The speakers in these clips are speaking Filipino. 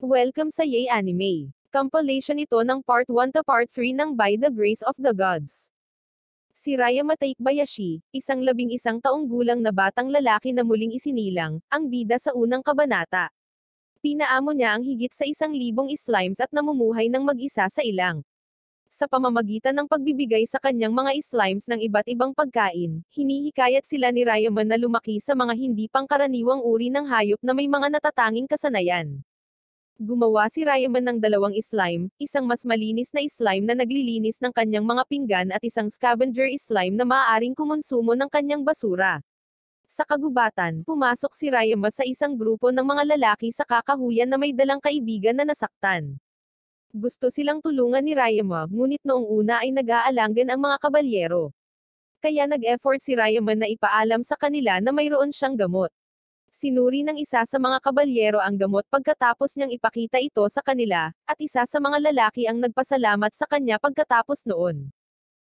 Welcome sa Yay Anime. Compilation ito ng Part 1 to Part 3 ng By the Grace of the Gods. Si Raya Mataik Bayashi, isang labing isang taong gulang na batang lalaki na muling isinilang, ang bida sa unang kabanata. Pinaamo niya ang higit sa isang libong slimes at namumuhay ng mag-isa sa ilang. Sa pamamagitan ng pagbibigay sa kanyang mga slimes ng iba't ibang pagkain, hinihikayat sila ni Rayaman na lumaki sa mga hindi pangkaraniwang uri ng hayop na may mga natatanging kasanayan. Gumawa si Rayman ng dalawang slime, isang mas malinis na slime na naglilinis ng kanyang mga pinggan at isang scavenger slime na maaaring kumonsumo ng kanyang basura. Sa kagubatan, pumasok si Rayama sa isang grupo ng mga lalaki sa kakahuyan na may dalang kaibigan na nasaktan. Gusto silang tulungan ni Rayama, ngunit noong una ay nag-aalangan ang mga kabalyero. Kaya nag-effort si Rayama na ipaalam sa kanila na mayroon siyang gamot. Sinuri ng isa sa mga kabalyero ang gamot pagkatapos niyang ipakita ito sa kanila, at isa sa mga lalaki ang nagpasalamat sa kanya pagkatapos noon.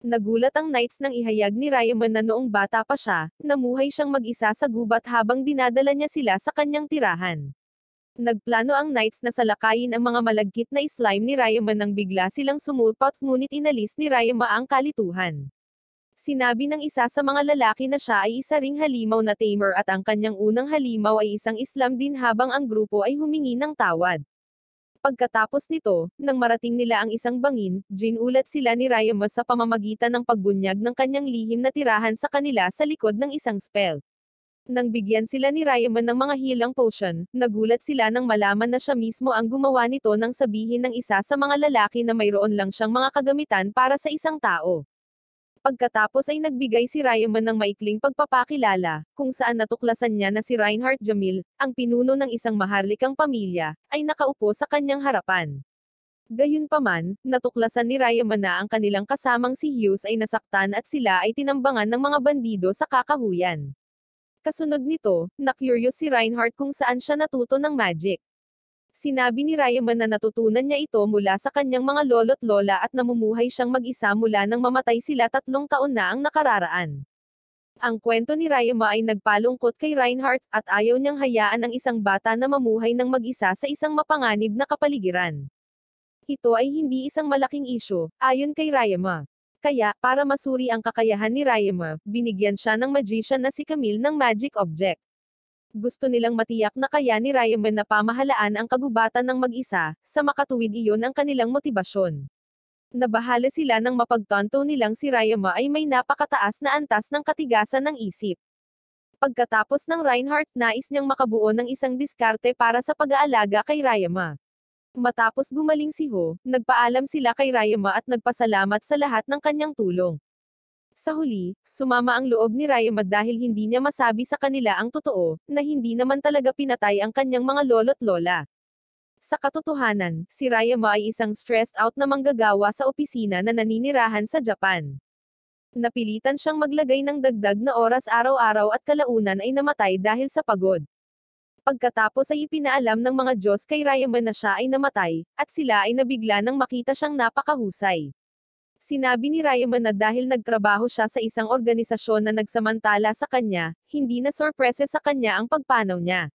Nagulat ang knights nang ihayag ni Rayaman na noong bata pa siya, namuhay siyang mag-isa sa gubat habang dinadala niya sila sa kanyang tirahan. Nagplano ang knights na salakayin ang mga malagkit na slime ni Rayama nang bigla silang sumulpot ngunit inalis ni Rayama ang kalituhan. Sinabi ng isa sa mga lalaki na siya ay isa ring halimaw na tamer at ang kanyang unang halimaw ay isang Islam din habang ang grupo ay humingi ng tawad. Pagkatapos nito, nang marating nila ang isang bangin, ulat sila ni Rayamos sa pamamagitan ng pagbunyag ng kanyang lihim na tirahan sa kanila sa likod ng isang spell. Nang bigyan sila ni Rayaman ng mga hilang potion, nagulat sila nang malaman na siya mismo ang gumawa nito nang sabihin ng isa sa mga lalaki na mayroon lang siyang mga kagamitan para sa isang tao. Pagkatapos ay nagbigay si Ryaman ng maikling pagpapakilala, kung saan natuklasan niya na si Reinhard Jamil, ang pinuno ng isang maharlikang pamilya, ay nakaupo sa kanyang harapan. Gayunpaman, natuklasan ni Ryaman na ang kanilang kasamang si Hughes ay nasaktan at sila ay tinambangan ng mga bandido sa kakahuyan. Kasunod nito, na-curious si Reinhardt kung saan siya natuto ng magic. Sinabi ni Ryaman na natutunan niya ito mula sa kanyang mga lolo't lola at namumuhay siyang mag-isa mula nang mamatay sila tatlong taon na ang nakararaan. Ang kwento ni Rayama ay nagpalungkot kay Reinhardt at ayaw niyang hayaan ang isang bata na mamuhay ng mag-isa sa isang mapanganib na kapaligiran. Ito ay hindi isang malaking isyo, ayon kay Rayama. Kaya, para masuri ang kakayahan ni Rayama, binigyan siya ng magician na si Camille ng magic object. Gusto nilang matiyak na kaya ni Ryaman na pamahalaan ang kagubatan ng mag-isa, sa makatuwid iyon ang kanilang motibasyon. Nabahala sila nang mapagtanto nilang si Ryama ay may napakataas na antas ng katigasan ng isip. Pagkatapos ng Reinhardt nais niyang makabuo ng isang diskarte para sa pag-aalaga kay Ryama. Matapos gumaling si Ho, nagpaalam sila kay Ryama at nagpasalamat sa lahat ng kanyang tulong. Sa huli, sumama ang loob ni Ryamad dahil hindi niya masabi sa kanila ang totoo, na hindi naman talaga pinatay ang kanyang mga lolo't lola. Sa katotohanan, si Ryama ay isang stressed out na manggagawa sa opisina na naninirahan sa Japan. Napilitan siyang maglagay ng dagdag na oras araw-araw at kalaunan ay namatay dahil sa pagod. Pagkatapos ay ipinaalam ng mga Diyos kay Rayama na siya ay namatay, at sila ay nabigla nang makita siyang napakahusay. Sinabi ni Rayman na dahil nagtrabaho siya sa isang organisasyon na nagsamantala sa kanya, hindi na sorpresa sa kanya ang pagpanaw niya.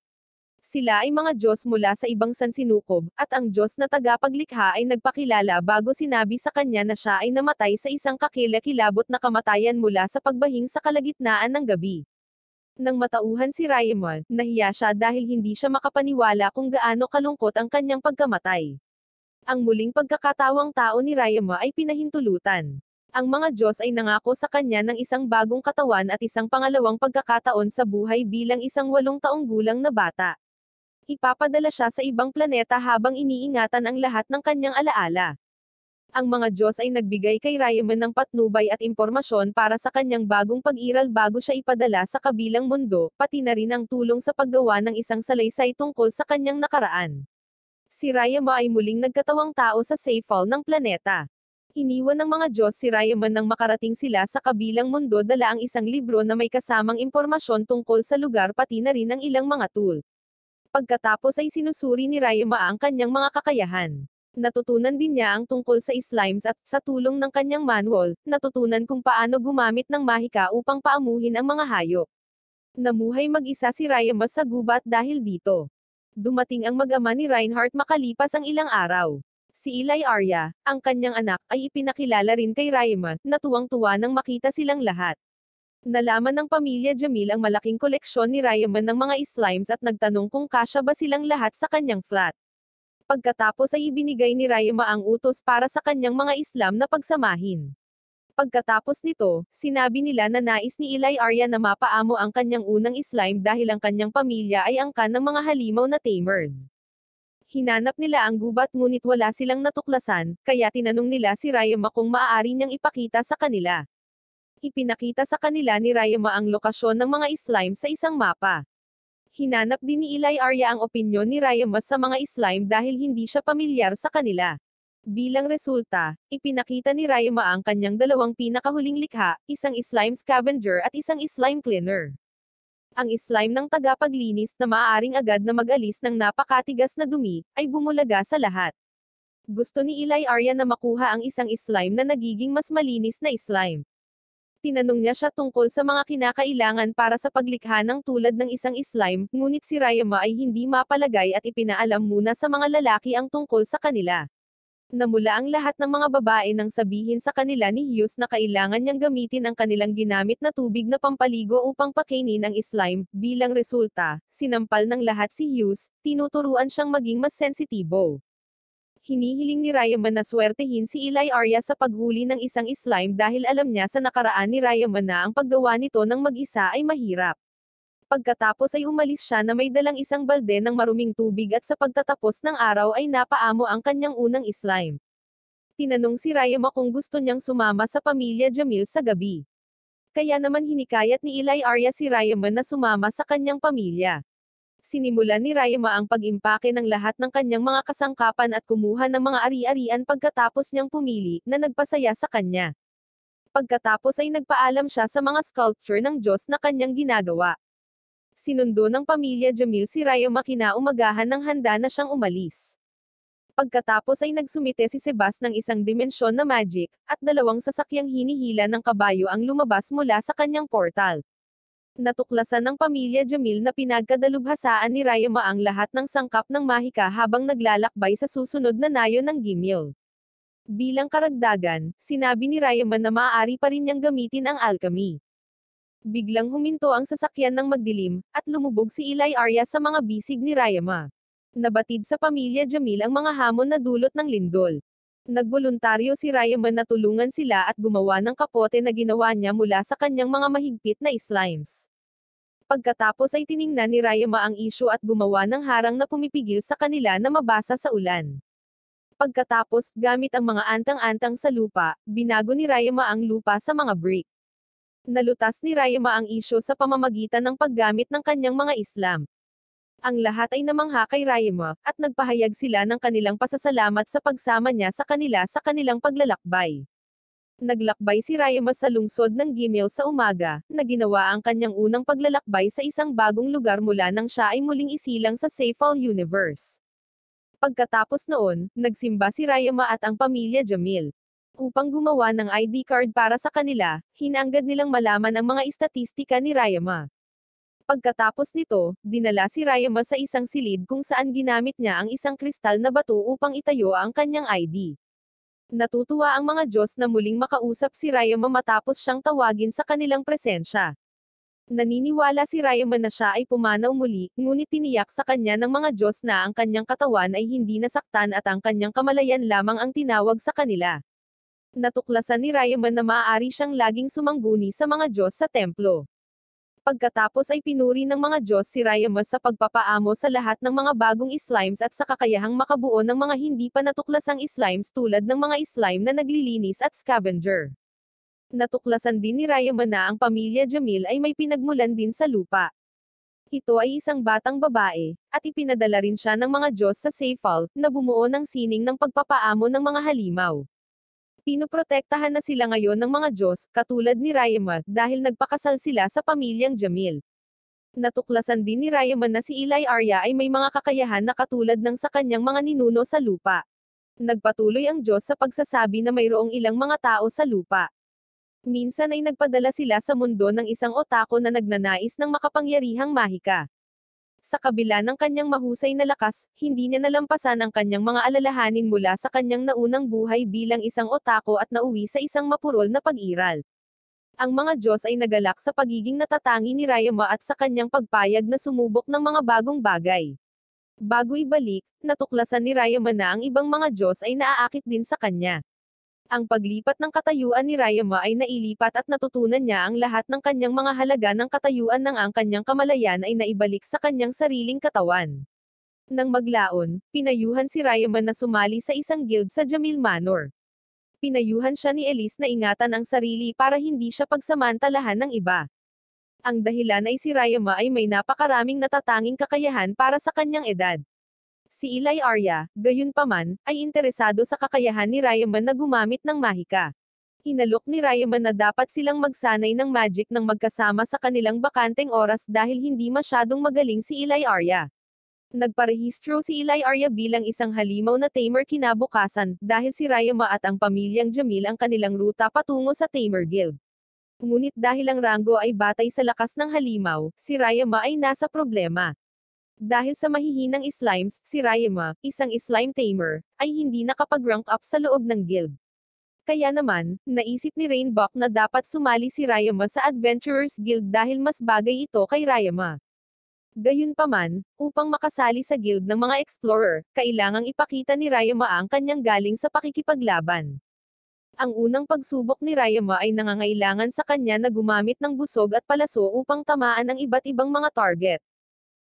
Sila ay mga Diyos mula sa ibang sansinukob, at ang Diyos na tagapaglikha ay nagpakilala bago sinabi sa kanya na siya ay namatay sa isang kakilakilabot na kamatayan mula sa pagbahing sa kalagitnaan ng gabi. Nang matauhan si Raymond, nahiya siya dahil hindi siya makapaniwala kung gaano kalungkot ang kanyang pagkamatay. Ang muling pagkakatawang tao ni Rayama ay pinahintulutan. Ang mga Diyos ay nangako sa kanya ng isang bagong katawan at isang pangalawang pagkakataon sa buhay bilang isang walong taong gulang na bata. Ipapadala siya sa ibang planeta habang iniingatan ang lahat ng kanyang alaala ang mga Diyos ay nagbigay kay Rayaman ng patnubay at impormasyon para sa kanyang bagong pag-iral bago siya ipadala sa kabilang mundo, pati na rin ang tulong sa paggawa ng isang salaysay tungkol sa kanyang nakaraan si Rayama ay muling nagkatawang tao sa Seyfall ng planeta. Iniwan ng mga Diyos si Rayama nang makarating sila sa kabilang mundo dala ang isang libro na may kasamang impormasyon tungkol sa lugar pati na rin ang ilang mga tool. Pagkatapos ay sinusuri ni Rayama ang kanyang mga kakayahan. Natutunan din niya ang tungkol sa slimes at, sa tulong ng kanyang manual, natutunan kung paano gumamit ng mahika upang paamuhin ang mga hayop. Namuhay mag-isa si Rayama sa gubat dahil dito. Dumating ang mag-ama ni Reinhardt makalipas ang ilang araw. Si Eli Arya, ang kanyang anak, ay ipinakilala rin kay Raima, na tuwang-tuwa nang makita silang lahat. Nalaman ng pamilya Jamil ang malaking koleksyon ni Raima ng mga slimes at nagtanong kung kasya ba silang lahat sa kanyang flat. Pagkatapos ay ibinigay ni Raima ang utos para sa kanyang mga islam na pagsamahin. Pagkatapos nito, sinabi nila na nais ni Eli Arya na mapaamo ang kanyang unang slime dahil ang kanyang pamilya ay angkan ng mga halimaw na tamers. Hinanap nila ang gubat ngunit wala silang natuklasan, kaya tinanong nila si Rayama kung maaari niyang ipakita sa kanila. Ipinakita sa kanila ni Rayama ang lokasyon ng mga slime sa isang mapa hinanap din ni Eli Arya ang opinyon ni Rayama sa mga slime dahil hindi siya pamilyar sa kanila. Bilang resulta, ipinakita ni Rayma ang kanyang dalawang pinakahuling likha, isang slime scavenger at isang slime cleaner. Ang slime ng tagapaglinis na maaaring agad na mag-alis ng napakatigas na dumi, ay bumulaga sa lahat. Gusto ni Eli Arya na makuha ang isang slime na nagiging mas malinis na slime. Tinanong niya siya tungkol sa mga kinakailangan para sa paglikha ng tulad ng isang slime, ngunit si Rayama ay hindi mapalagay at ipinaalam muna sa mga lalaki ang tungkol sa kanila na mula ang lahat ng mga babae nang sabihin sa kanila ni Hughes na kailangan niyang gamitin ang kanilang ginamit na tubig na pampaligo upang pakainin ang slime. Bilang resulta, sinampal ng lahat si Hughes, tinuturuan siyang maging mas sensitibo hinihiling ni Rayaman na swertehin si Eli Arya sa paghuli ng isang slime dahil alam niya sa nakaraan ni Rayaman na ang paggawa nito ng mag-isa ay mahirap pagkatapos ay umalis siya na may dalang isang balde ng maruming tubig at sa pagtatapos ng araw ay napaamo ang kanyang unang slime. Tinanong si Rayama kung gusto niyang sumama sa pamilya Jamil sa gabi. Kaya naman hinikayat ni Eli Arya si Rayama na sumama sa kanyang pamilya. Sinimula ni Rayama ang pag-impake ng lahat ng kanyang mga kasangkapan at kumuha ng mga ari-arian pagkatapos niyang pumili na nagpasaya sa kanya pagkatapos ay nagpaalam siya sa mga sculpture ng Diyos na kanyang ginagawa sinundo ng pamilya Jamil si Rayo umagahan ng handa na siyang umalis. Pagkatapos ay nagsumite si Sebas ng isang dimensyon na magic, at dalawang sasakyang hinihila ng kabayo ang lumabas mula sa kanyang portal. Natuklasan ng pamilya Jamil na pinagkadalubhasaan ni Rayama ang lahat ng sangkap ng mahika habang naglalakbay sa susunod na nayo ng Gimil. Bilang karagdagan, sinabi ni Rayama na maaari pa rin niyang gamitin ang alchemy. Biglang huminto ang sasakyan ng magdilim, at lumubog si Ilay Arya sa mga bisig ni Rayama. Nabatid sa pamilya Jamil ang mga hamon na dulot ng lindol. Nagboluntaryo si Rayama na tulungan sila at gumawa ng kapote na ginawa niya mula sa kanyang mga mahigpit na slimes. Pagkatapos ay tiningnan ni Rayama ang isyo at gumawa ng harang na pumipigil sa kanila na mabasa sa ulan. Pagkatapos, gamit ang mga antang-antang sa lupa, binago ni Rayama ang lupa sa mga brick. Nalutas ni Rayama ang isyo sa pamamagitan ng paggamit ng kanyang mga islam. Ang lahat ay namangha kay Rayama, at nagpahayag sila ng kanilang pasasalamat sa pagsama niya sa kanila sa kanilang paglalakbay. Naglakbay si Rayama sa lungsod ng Gimel sa umaga, na ginawa ang kanyang unang paglalakbay sa isang bagong lugar mula nang siya ay muling isilang sa Safal Universe. Pagkatapos noon, nagsimba si Rayama at ang pamilya Jamil. Upang gumawa ng ID card para sa kanila, hinanggad nilang malaman ang mga istatistika ni Rayama. Pagkatapos nito, dinala si Rayama sa isang silid kung saan ginamit niya ang isang kristal na bato upang itayo ang kanyang ID. Natutuwa ang mga Diyos na muling makausap si Rayama matapos siyang tawagin sa kanilang presensya. Naniniwala si Rayama na siya ay pumanaw muli, ngunit tiniyak sa kanya ng mga Diyos na ang kanyang katawan ay hindi nasaktan at ang kanyang kamalayan lamang ang tinawag sa kanila natuklasan ni Rayaman na maaari siyang laging sumangguni sa mga Diyos sa templo. Pagkatapos ay pinuri ng mga Diyos si Rayamas sa pagpapaamo sa lahat ng mga bagong slimes at sa kakayahang makabuo ng mga hindi pa natuklasang slimes tulad ng mga slime na naglilinis at scavenger. Natuklasan din ni Rayaman na ang pamilya Jamil ay may pinagmulan din sa lupa. Ito ay isang batang babae, at ipinadala rin siya ng mga Diyos sa Seifal, na bumuo ng sining ng pagpapaamo ng mga halimaw. Pinoprotektahan na sila ngayon ng mga Diyos, katulad ni Rayman, dahil nagpakasal sila sa pamilyang Jamil. Natuklasan din ni Rayman na si Eli Arya ay may mga kakayahan na katulad ng sa kanyang mga ninuno sa lupa. Nagpatuloy ang Diyos sa pagsasabi na mayroong ilang mga tao sa lupa. Minsan ay nagpadala sila sa mundo ng isang otako na nagnanais ng makapangyarihang mahika. Sa kabila ng kanyang mahusay na lakas, hindi niya nalampasan ang kanyang mga alalahanin mula sa kanyang naunang buhay bilang isang otako at nauwi sa isang mapurol na pag-iral. Ang mga Diyos ay nagalak sa pagiging natatangi ni Rayama at sa kanyang pagpayag na sumubok ng mga bagong bagay. Bago ibalik, natuklasan ni Rayama na ang ibang mga Diyos ay naaakit din sa kanya. Ang paglipat ng katayuan ni Rayama ay nailipat at natutunan niya ang lahat ng kanyang mga halaga ng katayuan ng ang kanyang kamalayan ay naibalik sa kanyang sariling katawan. Nang maglaon, pinayuhan si Rayama na sumali sa isang guild sa Jamil Manor. Pinayuhan siya ni Elise na ingatan ang sarili para hindi siya pagsamantalahan ng iba. Ang dahilan ay si Rayama ay may napakaraming natatanging kakayahan para sa kanyang edad. Si Eli Arya, gayunpaman, ay interesado sa kakayahan ni Rayman na gumamit ng mahika. Inalok ni Rayman na dapat silang magsanay ng magic nang magkasama sa kanilang bakanteng oras dahil hindi masyadong magaling si Eli Arya. Nagparehistro si Eli Arya bilang isang halimaw na tamer kinabukasan, dahil si Rayama at ang pamilyang Jamil ang kanilang ruta patungo sa Tamer Guild. Ngunit dahil ang ranggo ay batay sa lakas ng halimaw, si Rayama ay nasa problema. Dahil sa mahihinang slimes, si Ryema, isang slime tamer, ay hindi nakapag-rank up sa loob ng guild. Kaya naman, naisip ni Rainbock na dapat sumali si Ryema sa Adventurers Guild dahil mas bagay ito kay Ryema. Gayunpaman, upang makasali sa guild ng mga explorer, kailangang ipakita ni Ryama ang kanyang galing sa pakikipaglaban. Ang unang pagsubok ni Ryama ay nangangailangan sa kanya na gumamit ng busog at palaso upang tamaan ang iba't ibang mga target.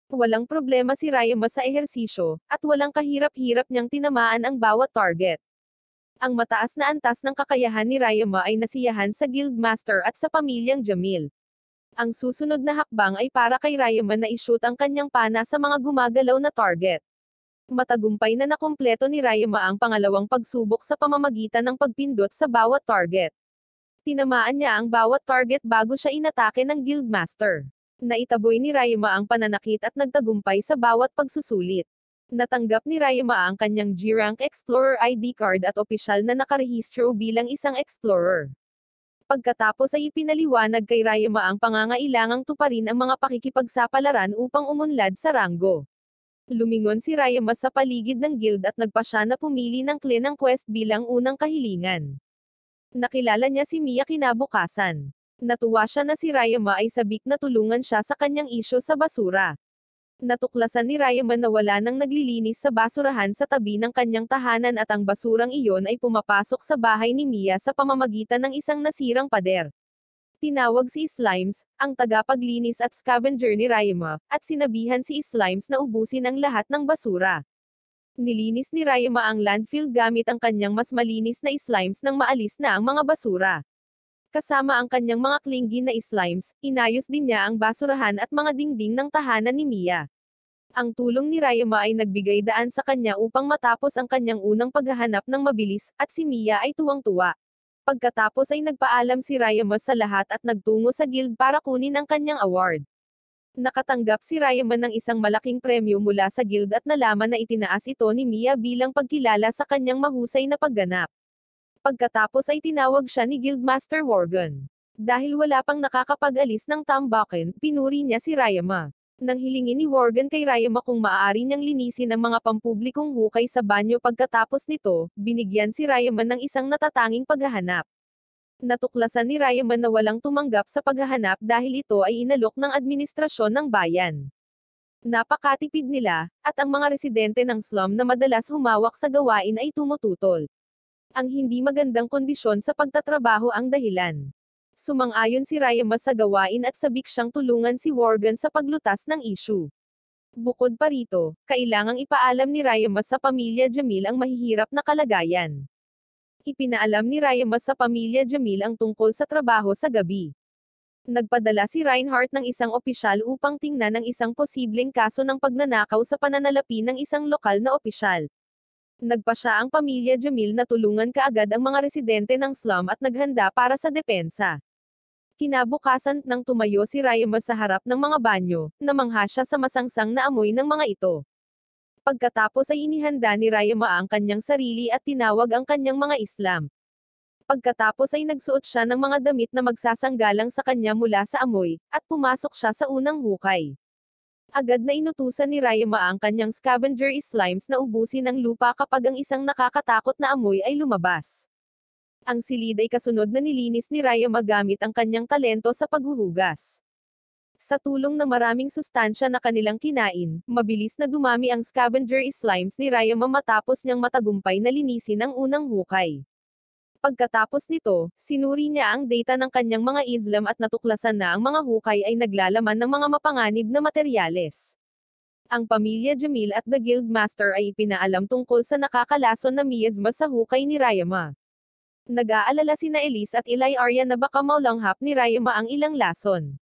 Walang problema si Ryoma sa ehersisyo, at walang kahirap-hirap niyang tinamaan ang bawat target. Ang mataas na antas ng kakayahan ni Ryoma ay nasiyahan sa Guildmaster at sa pamilyang Jamil. Ang susunod na hakbang ay para kay Ryoma na ishoot ang kanyang pana sa mga gumagalaw na target. Matagumpay na nakumpleto ni Ryoma ang pangalawang pagsubok sa pamamagitan ng pagpindot sa bawat target. Tinamaan niya ang bawat target bago siya inatake ng Guildmaster. Naitaboy ni Rayma ang pananakit at nagtagumpay sa bawat pagsusulit. Natanggap ni Rayma ang kanyang G-Rank Explorer ID card at opisyal na nakarehistro bilang isang explorer. Pagkatapos ay ipinaliwanag kay Rayma ang pangangailangang tuparin ang mga pakikipagsapalaran upang umunlad sa ranggo. Lumingon si Rayma sa paligid ng guild at nagpa siya na pumili ng clan ng quest bilang unang kahilingan. Nakilala niya si Mia kinabukasan. Natuwa siya na si Rayama ay sabik na tulungan siya sa kanyang isyo sa basura. Natuklasan ni Rayama na wala nang naglilinis sa basurahan sa tabi ng kanyang tahanan at ang basurang iyon ay pumapasok sa bahay ni Mia sa pamamagitan ng isang nasirang pader. Tinawag si Slimes, ang tagapaglinis at scavenger ni Rayama, at sinabihan si Slimes na ubusin ang lahat ng basura. Nilinis ni Rayama ang landfill gamit ang kanyang mas malinis na slimes nang maalis na ang mga basura. Kasama ang kanyang mga klinggi na slimes, inayos din niya ang basurahan at mga dingding ng tahanan ni Mia. Ang tulong ni Rayama ay nagbigay daan sa kanya upang matapos ang kanyang unang paghahanap ng mabilis, at si Mia ay tuwang-tuwa. Pagkatapos ay nagpaalam si Rayama sa lahat at nagtungo sa guild para kunin ang kanyang award. Nakatanggap si Rayama ng isang malaking premyo mula sa guild at nalaman na itinaas ito ni Mia bilang pagkilala sa kanyang mahusay na pagganap. Pagkatapos ay tinawag siya ni Guildmaster Worgen. Dahil wala pang nakakapag-alis ng tambakin, pinuri niya si Rayama. Nang hilingin ni Worgen kay Rayama kung maaari niyang linisin ang mga pampublikong hukay sa banyo pagkatapos nito, binigyan si Rayama ng isang natatanging paghahanap. Natuklasan ni Rayama na walang tumanggap sa paghahanap dahil ito ay inalok ng administrasyon ng bayan. Napakatipid nila, at ang mga residente ng slum na madalas humawak sa gawain ay tumututol. Ang hindi magandang kondisyon sa pagtatrabaho ang dahilan. Sumang-ayon si Rayama sa gawain at sabik siyang tulungan si Worgan sa paglutas ng isyu. Bukod pa rito, kailangang ipaalam ni Rayama sa pamilya Jamil ang mahihirap na kalagayan. Ipinaalam ni Rayama sa pamilya Jamil ang tungkol sa trabaho sa gabi nagpadala si Reinhardt ng isang opisyal upang tingnan ang isang posibleng kaso ng pagnanakaw sa pananalapi ng isang lokal na opisyal. Nagpa siya ang pamilya Jamil na tulungan kaagad ang mga residente ng slum at naghanda para sa depensa. Kinabukasan, nang tumayo si Rayama sa harap ng mga banyo, namangha siya sa masangsang na amoy ng mga ito. Pagkatapos ay inihanda ni Rayama ang kanyang sarili at tinawag ang kanyang mga Islam. Pagkatapos ay nagsuot siya ng mga damit na magsasanggalang sa kanya mula sa amoy, at pumasok siya sa unang hukay. Agad na inutusan ni Rayama ang kanyang scavenger slimes na ubusin ang lupa kapag ang isang nakakatakot na amoy ay lumabas. Ang silid ay kasunod na nilinis ni Rayama gamit ang kanyang talento sa paghuhugas. Sa tulong ng maraming sustansya na kanilang kinain, mabilis na dumami ang scavenger slimes ni Rayama matapos niyang matagumpay na linisin ang unang hukay. Pagkatapos nito, sinuri niya ang data ng kanyang mga islam at natuklasan na ang mga hukay ay naglalaman ng mga mapanganib na materyales. Ang pamilya Jamil at the Guildmaster ay ipinaalam tungkol sa nakakalason na miyasma sa hukay ni Rayama. Nag-aalala sina Elise at Eli Arya na baka maulanghap ni Rayama ang ilang lason.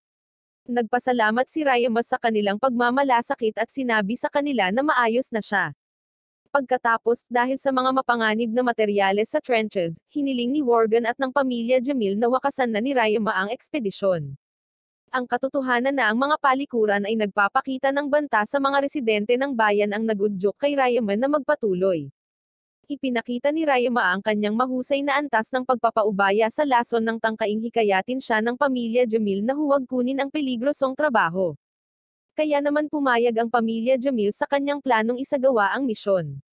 Nagpasalamat si Rayama sa kanilang pagmamalasakit at sinabi sa kanila na maayos na siya. Pagkatapos, dahil sa mga mapanganib na materyales sa trenches, hiniling ni Worgan at ng pamilya Jamil na wakasan na ni Rayama ang ekspedisyon. Ang katotohanan na ang mga palikuran ay nagpapakita ng banta sa mga residente ng bayan ang nagudyok kay Rayaman na magpatuloy. Ipinakita ni Rayama ang kanyang mahusay na antas ng pagpapaubaya sa lason ng tangkaing hikayatin siya ng pamilya Jamil na huwag kunin ang peligrosong trabaho kaya naman pumayag ang pamilya Jamil sa kanyang planong isagawa ang misyon.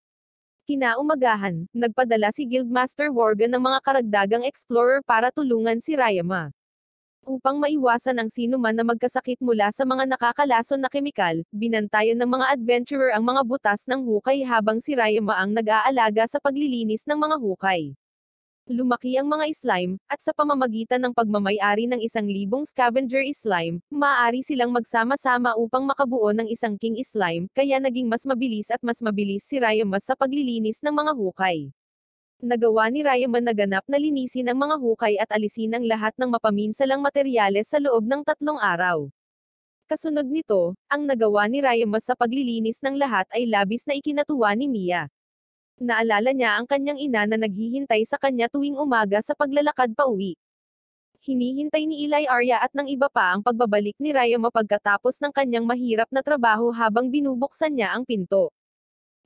Kinaumagahan, nagpadala si Guildmaster Worgen ng mga karagdagang explorer para tulungan si Rayama. Upang maiwasan ang sino man na magkasakit mula sa mga nakakalason na kemikal, binantayan ng mga adventurer ang mga butas ng hukay habang si Rayama ang nag-aalaga sa paglilinis ng mga hukay. Lumaki ang mga slime, at sa pamamagitan ng pagmamayari ng isang libong scavenger slime, maaari silang magsama-sama upang makabuo ng isang king slime, kaya naging mas mabilis at mas mabilis si Ryamas sa paglilinis ng mga hukay. Nagawa ni Ryaman na ganap na linisin ang mga hukay at alisin ang lahat ng mapaminsalang materyales sa loob ng tatlong araw. Kasunod nito, ang nagawa ni Ryamas sa paglilinis ng lahat ay labis na ikinatuwa ni Mia. Naalala niya ang kanyang ina na naghihintay sa kanya tuwing umaga sa paglalakad pa uwi. Hinihintay ni Eli Arya at ng iba pa ang pagbabalik ni Rayama pagkatapos ng kanyang mahirap na trabaho habang binubuksan niya ang pinto.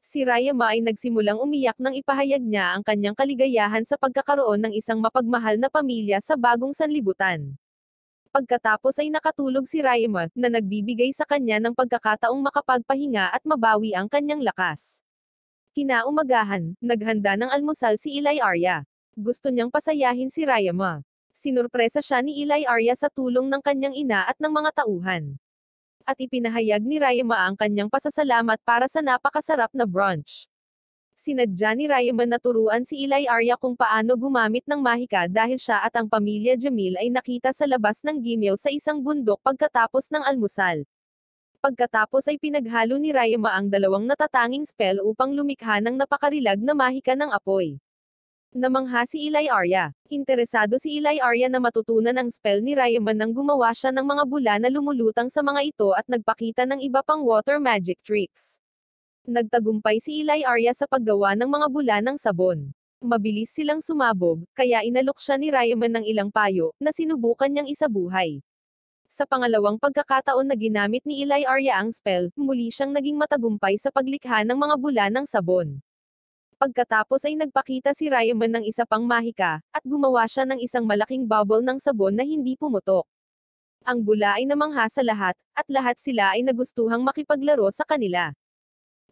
Si Rayama ay nagsimulang umiyak nang ipahayag niya ang kanyang kaligayahan sa pagkakaroon ng isang mapagmahal na pamilya sa bagong sanlibutan pagkatapos ay nakatulog si Raima, na nagbibigay sa kanya ng pagkakataong makapagpahinga at mabawi ang kanyang lakas. Kinaumagahan, naghanda ng almusal si Ilay Arya. Gusto niyang pasayahin si Rayama. Sinurpresa siya ni Ilay Arya sa tulong ng kanyang ina at ng mga tauhan. At ipinahayag ni Rayama ang kanyang pasasalamat para sa napakasarap na brunch. Sinadya ni Rayama na turuan si Ilay Arya kung paano gumamit ng mahika dahil siya at ang pamilya Jamil ay nakita sa labas ng Gimel sa isang bundok pagkatapos ng almusal. Pagkatapos ay pinaghalo ni Rayma ang dalawang natatanging spell upang lumikha ng napakarilag na mahika ng apoy. Namangha si Ilay Arya. Interesado si Ilay Arya na matutunan ang spell ni Rayman nang gumawa siya ng mga bula na lumulutang sa mga ito at nagpakita ng iba pang water magic tricks. Nagtagumpay si Ilay Arya sa paggawa ng mga bula ng sabon. Mabilis silang sumabog, kaya inalok siya ni Rayman ng ilang payo, na sinubukan niyang isabuhay. Sa pangalawang pagkakataon na ginamit ni Eli Arya ang spell, muli siyang naging matagumpay sa paglikha ng mga bula ng sabon. Pagkatapos ay nagpakita si Ryaman ng isa pang mahika, at gumawa siya ng isang malaking bubble ng sabon na hindi pumutok. Ang bula ay namangha sa lahat, at lahat sila ay nagustuhang makipaglaro sa kanila.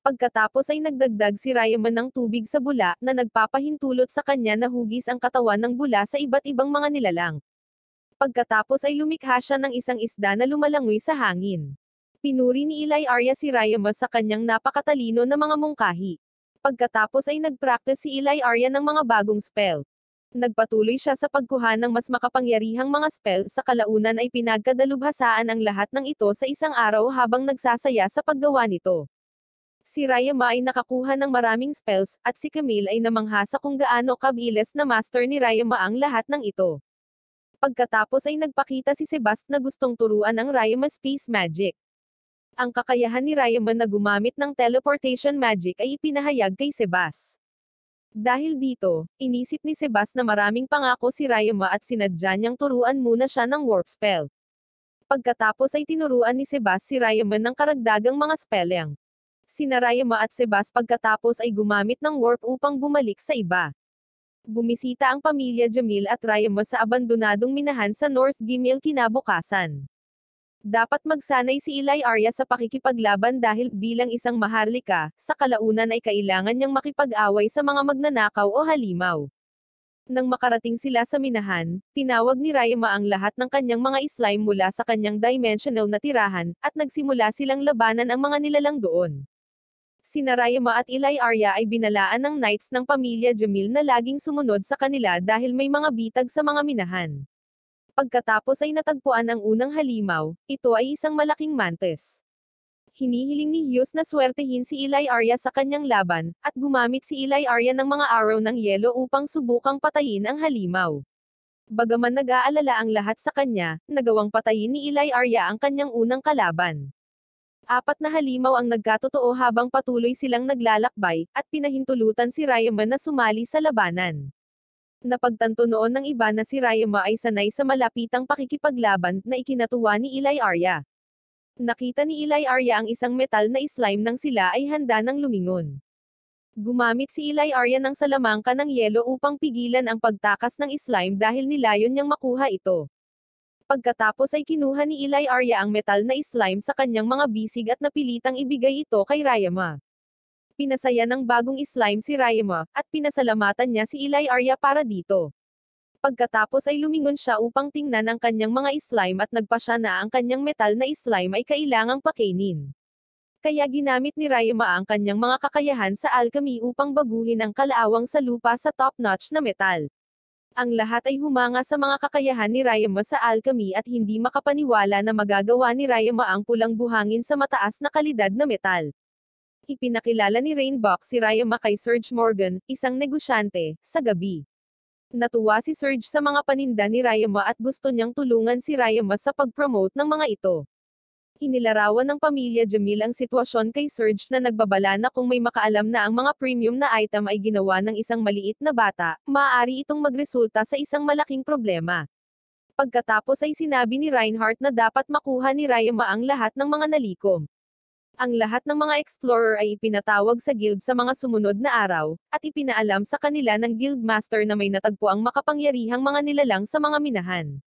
Pagkatapos ay nagdagdag si Ryaman ng tubig sa bula, na nagpapahintulot sa kanya na hugis ang katawan ng bula sa iba't ibang mga nilalang. Pagkatapos ay lumikha siya ng isang isda na lumalangoy sa hangin. Pinuri ni Ilay Arya si Rayama sa kanyang napakatalino na mga mungkahi. Pagkatapos ay nagpractice si Ilay Arya ng mga bagong spell. Nagpatuloy siya sa pagkuha ng mas makapangyarihang mga spell sa kalaunan ay pinagkadalubhasaan ang lahat ng ito sa isang araw habang nagsasaya sa paggawa nito. Si Rayama ay nakakuha ng maraming spells, at si Camille ay namangha sa kung gaano kabilis na master ni Rayama ang lahat ng ito. Pagkatapos ay nagpakita si Sebast na gustong turuan ang Ryama Space Magic. Ang kakayahan ni Ryama na gumamit ng teleportation magic ay ipinahayag kay Sebas. Dahil dito, inisip ni Sebas na maraming pangako si Rayama at sinadya niyang turuan muna siya ng warp spell. Pagkatapos ay tinuruan ni Sebas si Rayama ng karagdagang mga spelling. Sina Rayama at Sebas pagkatapos ay gumamit ng warp upang bumalik sa iba. Bumisita ang pamilya Jamil at Rayamo sa abandonadong minahan sa North Gimel kinabukasan. Dapat magsanay si Ilay Arya sa pakikipaglaban dahil bilang isang maharlika, sa kalaunan ay kailangan niyang makipag-away sa mga magnanakaw o halimaw. Nang makarating sila sa minahan, tinawag ni Rayma ang lahat ng kanyang mga slime mula sa kanyang dimensional na tirahan, at nagsimula silang labanan ang mga nilalang doon. Sina Rayama at Ilay Arya ay binalaan ng knights ng pamilya Jamil na laging sumunod sa kanila dahil may mga bitag sa mga minahan. Pagkatapos ay natagpuan ang unang halimaw, ito ay isang malaking mantis. Hinihiling ni Hughes na swertehin si Ilay Arya sa kanyang laban, at gumamit si Ilay Arya ng mga araw ng yelo upang subukang patayin ang halimaw. Bagaman nag-aalala ang lahat sa kanya, nagawang patayin ni Ilay Arya ang kanyang unang kalaban. Apat na halimaw ang nagkatotoo habang patuloy silang naglalakbay, at pinahintulutan si Rayama na sumali sa labanan. Napagtanto noon ng iba na si Rayama ay sanay sa malapitang pakikipaglaban na ikinatuwa ni Ilay Arya. Nakita ni Ilay Arya ang isang metal na slime nang sila ay handa ng lumingon. Gumamit si Ilay Arya ng salamangka ng yelo upang pigilan ang pagtakas ng slime dahil nilayon niyang makuha ito. Pagkatapos ay kinuha ni Eli Arya ang metal na slime sa kanyang mga bisig at napilitang ibigay ito kay Rayama. Pinasaya ng bagong slime si Rayama, at pinasalamatan niya si Eli Arya para dito. Pagkatapos ay lumingon siya upang tingnan ang kanyang mga slime at nagpa siya na ang kanyang metal na slime ay kailangang pakainin. Kaya ginamit ni Rayama ang kanyang mga kakayahan sa alchemy upang baguhin ang kalaawang sa lupa sa top-notch na metal. Ang lahat ay humanga sa mga kakayahan ni Rayama sa alchemy at hindi makapaniwala na magagawa ni Rayama ang pulang buhangin sa mataas na kalidad na metal. Ipinakilala ni Rainbox si Rayama kay Serge Morgan, isang negosyante, sa gabi. Natuwa si Serge sa mga paninda ni Rayama at gusto niyang tulungan si Rayama sa pag-promote ng mga ito inilarawan ng pamilya Jamil ang sitwasyon kay Serge na nagbabala na kung may makaalam na ang mga premium na item ay ginawa ng isang maliit na bata, maaari itong magresulta sa isang malaking problema. Pagkatapos ay sinabi ni Reinhardt na dapat makuha ni Rayama ang lahat ng mga nalikom. Ang lahat ng mga explorer ay ipinatawag sa guild sa mga sumunod na araw, at ipinaalam sa kanila ng guildmaster na may natagpo ang makapangyarihang mga nilalang sa mga minahan.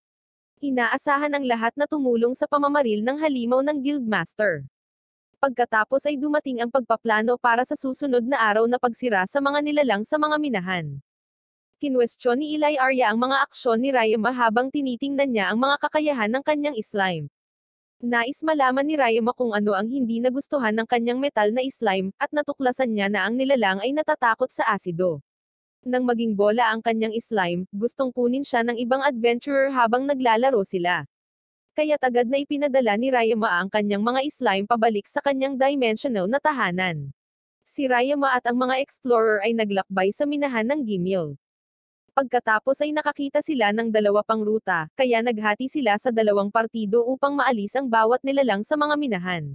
Inaasahan ang lahat na tumulong sa pamamaril ng halimaw ng Guildmaster. Pagkatapos ay dumating ang pagpaplano para sa susunod na araw na pagsira sa mga nilalang sa mga minahan. Kinwestiyon ni Eli Arya ang mga aksyon ni Rayma habang tinitingnan niya ang mga kakayahan ng kanyang slime. Nais malaman ni Rayma kung ano ang hindi nagustuhan ng kanyang metal na slime, at natuklasan niya na ang nilalang ay natatakot sa asido. Nang maging bola ang kanyang slime, gustong kunin siya ng ibang adventurer habang naglalaro sila. Kaya agad na ipinadala ni Rayama ang kanyang mga slime pabalik sa kanyang dimensional na tahanan. Si Rayama at ang mga explorer ay naglakbay sa minahan ng Gimil. Pagkatapos ay nakakita sila ng dalawa pang ruta, kaya naghati sila sa dalawang partido upang maalis ang bawat nilalang sa mga minahan.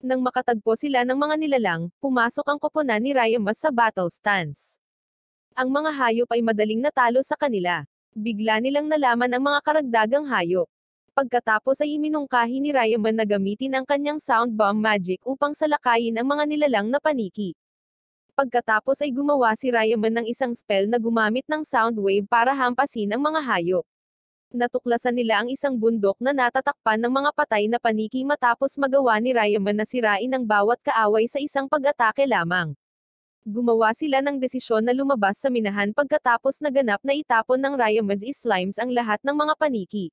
Nang makatagpo sila ng mga nilalang, pumasok ang koponan ni Rayama sa battle stance. Ang mga hayop ay madaling natalo sa kanila. Bigla nilang nalaman ang mga karagdagang hayop. Pagkatapos ay iminungkahi ni Rayaman na gamitin ang kanyang sound bomb magic upang salakayin ang mga nilalang na paniki. Pagkatapos ay gumawa si Rayaman ng isang spell na gumamit ng sound wave para hampasin ang mga hayop. Natuklasan nila ang isang bundok na natatakpan ng mga patay na paniki matapos magawa ni Rayaman na sirain ang bawat kaaway sa isang pag-atake lamang. Gumawa sila ng desisyon na lumabas sa minahan pagkatapos naganap na itapon ng Ryamaz Slimes ang lahat ng mga paniki.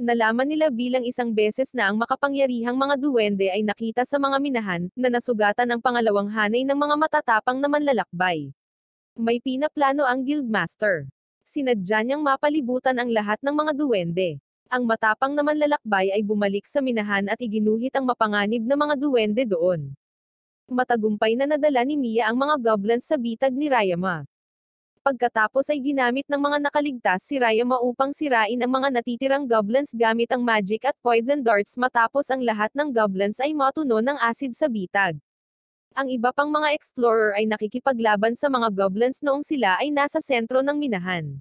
Nalaman nila bilang isang beses na ang makapangyarihang mga duwende ay nakita sa mga minahan, na nasugatan ang pangalawang hanay ng mga matatapang na manlalakbay. May pinaplano ang Guildmaster. Sinadya niyang mapalibutan ang lahat ng mga duwende. Ang matapang na manlalakbay ay bumalik sa minahan at iginuhit ang mapanganib na mga duwende doon. Matagumpay na nadala ni Mia ang mga goblins sa bitag ni Rayama. Pagkatapos ay ginamit ng mga nakaligtas si Rayama upang sirain ang mga natitirang goblins gamit ang magic at poison darts matapos ang lahat ng goblins ay matuno ng acid sa bitag. Ang iba pang mga explorer ay nakikipaglaban sa mga goblins noong sila ay nasa sentro ng minahan.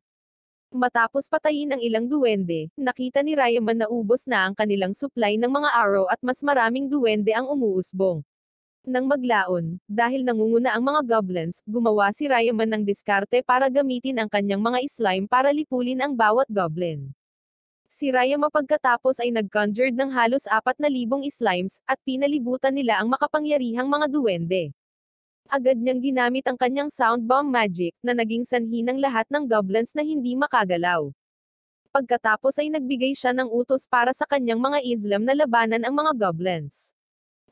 Matapos patayin ang ilang duwende, nakita ni Rayaman na ubos na ang kanilang supply ng mga arrow at mas maraming duwende ang umuusbong. Nang maglaon, dahil nangunguna ang mga goblins, gumawa si Ryaman ng diskarte para gamitin ang kanyang mga slime para lipulin ang bawat goblin. Si Ryama pagkatapos ay nag-conjured ng halos 4,000 slimes, at pinalibutan nila ang makapangyarihang mga duwende. Agad niyang ginamit ang kanyang sound bomb magic, na naging sanhi ng lahat ng goblins na hindi makagalaw. Pagkatapos ay nagbigay siya ng utos para sa kanyang mga islam na labanan ang mga goblins.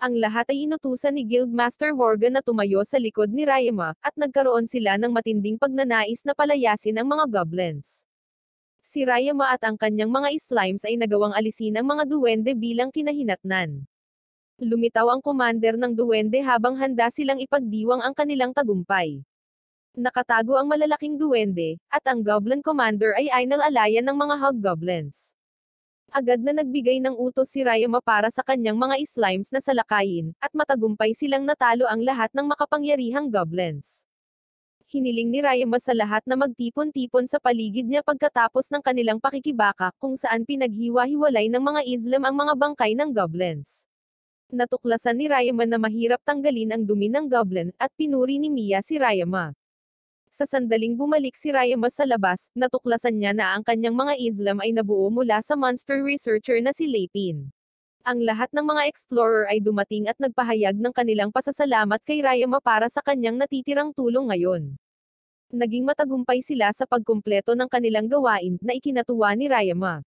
Ang lahat ay inutusan ni Guildmaster Horgan na tumayo sa likod ni Raima, at nagkaroon sila ng matinding pagnanais na palayasin ang mga goblins. Si Raima at ang kanyang mga slimes ay nagawang alisin ang mga duwende bilang kinahinatnan. Lumitaw ang commander ng duwende habang handa silang ipagdiwang ang kanilang tagumpay. Nakatago ang malalaking duwende, at ang goblin commander ay Ainal Alayan ng mga hog goblins agad na nagbigay ng utos si Rayama para sa kanyang mga slimes na salakayin, at matagumpay silang natalo ang lahat ng makapangyarihang goblins. Hiniling ni Rayama sa lahat na magtipon-tipon sa paligid niya pagkatapos ng kanilang pakikibaka kung saan pinaghiwa-hiwalay ng mga islam ang mga bangkay ng goblins natuklasan ni Rayama na mahirap tanggalin ang dumi ng goblin, at pinuri ni Mia si Rayama. Sa sandaling bumalik si Rayama sa labas, natuklasan niya na ang kanyang mga islam ay nabuo mula sa monster researcher na si Lepin. Ang lahat ng mga explorer ay dumating at nagpahayag ng kanilang pasasalamat kay Rayama para sa kanyang natitirang tulong ngayon. Naging matagumpay sila sa pagkumpleto ng kanilang gawain na ikinatuwa ni Rayama.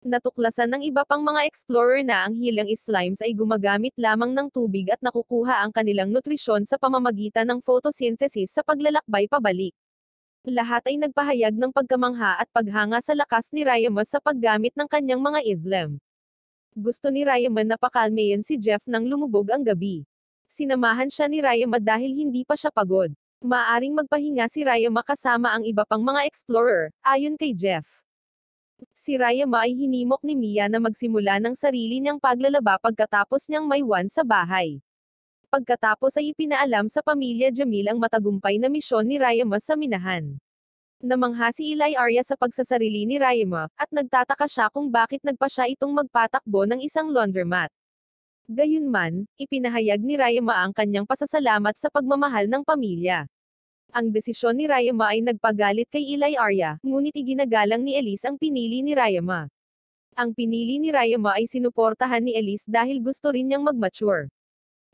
Natuklasan ng iba pang mga explorer na ang hilang slimes ay gumagamit lamang ng tubig at nakukuha ang kanilang nutrisyon sa pamamagitan ng photosynthesis sa paglalakbay pabalik. Lahat ay nagpahayag ng pagkamangha at paghanga sa lakas ni Ryamos sa paggamit ng kanyang mga islam. Gusto ni Ryaman na pakalmeyan si Jeff nang lumubog ang gabi. Sinamahan siya ni Ryama dahil hindi pa siya pagod. Maaring magpahinga si Ryama kasama ang iba pang mga explorer, ayon kay Jeff. Si Rayama ay hinimok ni Mia na magsimula ng sarili niyang paglalaba pagkatapos niyang maiwan sa bahay. Pagkatapos ay ipinaalam sa pamilya Jamil ang matagumpay na misyon ni Rayama sa Minahan. Namangha si Eli Arya sa pagsasarili ni Rayama, at nagtataka siya kung bakit nagpa siya itong magpatakbo ng isang laundromat. Gayunman, ipinahayag ni Rayama ang kanyang pasasalamat sa pagmamahal ng pamilya. Ang desisyon ni Rayama ay nagpagalit kay Ilay Arya, ngunit iginagalang ni Elise ang pinili ni Rayama. Ang pinili ni Rayama ay sinuportahan ni Elise dahil gusto rin niyang magmature.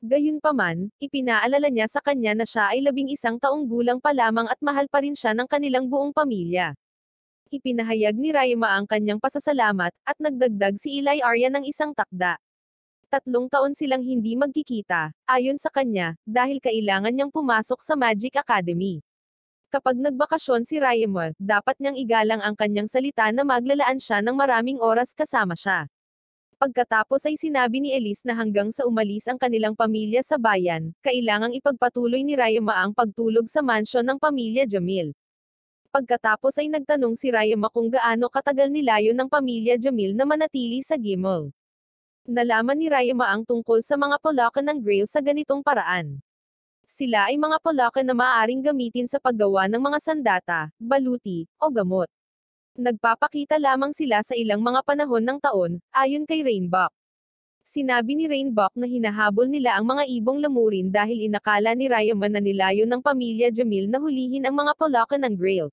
Gayunpaman, ipinaalala niya sa kanya na siya ay labing isang taong gulang pa lamang at mahal pa rin siya ng kanilang buong pamilya. Ipinahayag ni Rayama ang kanyang pasasalamat, at nagdagdag si Ilay Arya ng isang takda. Tatlong taon silang hindi magkikita, ayon sa kanya, dahil kailangan niyang pumasok sa Magic Academy. Kapag nagbakasyon si Rayemon, dapat niyang igalang ang kanyang salita na maglalaan siya ng maraming oras kasama siya. Pagkatapos ay sinabi ni Elise na hanggang sa umalis ang kanilang pamilya sa bayan, kailangang ipagpatuloy ni Rayema ang pagtulog sa mansyon ng pamilya Jamil. Pagkatapos ay nagtanong si Rayema kung gaano katagal nilayo ng pamilya Jamil na manatili sa Gimel. Nalaman ni Rayama ang tungkol sa mga Polakan ng Grail sa ganitong paraan. Sila ay mga Polakan na maaaring gamitin sa paggawa ng mga sandata, baluti, o gamot. Nagpapakita lamang sila sa ilang mga panahon ng taon, ayon kay Rainbow. Sinabi ni Rainbow na hinahabol nila ang mga ibong lamurin dahil inakala ni Rayaman na nilayo ng pamilya Jamil na hulihin ang mga Polakan ng Grail.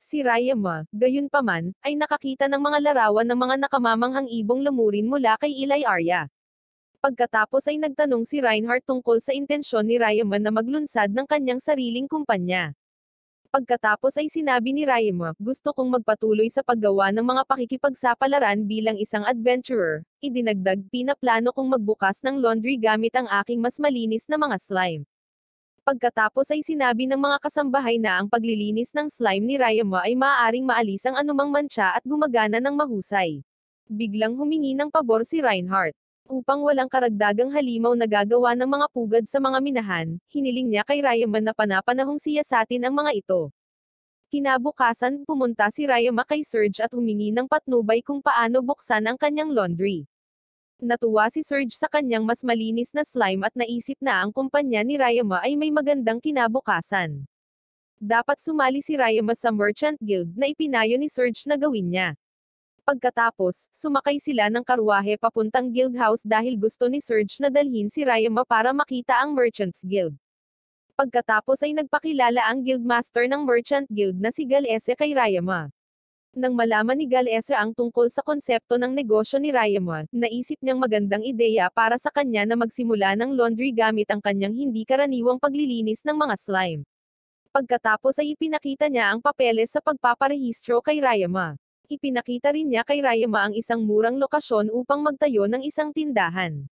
Si Rayama, gayunpaman, ay nakakita ng mga larawan ng mga nakamamanghang ibong lumurin mula kay Ilay Arya. Pagkatapos ay nagtanong si Reinhardt tungkol sa intensyon ni Rayaman na maglunsad ng kanyang sariling kumpanya. Pagkatapos ay sinabi ni Raima, gusto kong magpatuloy sa paggawa ng mga pakikipagsapalaran bilang isang adventurer. Idinagdag, pinaplano kong magbukas ng laundry gamit ang aking mas malinis na mga slime. Pagkatapos ay sinabi ng mga kasambahay na ang paglilinis ng slime ni Rayama ay maaaring maalis ang anumang mancha at gumagana ng mahusay. Biglang humingi ng pabor si Reinhardt. Upang walang karagdagang halimaw na gagawa ng mga pugad sa mga minahan, hiniling niya kay Rayaman na panapanahong siya sa atin ang mga ito. Kinabukasan, pumunta si Rayama kay Serge at humingi ng patnubay kung paano buksan ang kanyang laundry. Natuwa si Serge sa kanyang mas malinis na slime at naisip na ang kumpanya ni Rayama ay may magandang kinabukasan. Dapat sumali si Rayama sa Merchant Guild na ipinayo ni Serge na gawin niya. Pagkatapos, sumakay sila ng karwahe papuntang guild house dahil gusto ni Serge na dalhin si Rayama para makita ang Merchants Guild pagkatapos ay nagpakilala ang guildmaster ng Merchant Guild na si Galese kay Rayama. Nang malaman ni Gal Esra ang tungkol sa konsepto ng negosyo ni Raymond, naisip niyang magandang ideya para sa kanya na magsimula ng laundry gamit ang kanyang hindi karaniwang paglilinis ng mga slime. Pagkatapos ay ipinakita niya ang papeles sa pagpaparehistro kay Rayama. Ipinakita rin niya kay Rayama ang isang murang lokasyon upang magtayo ng isang tindahan.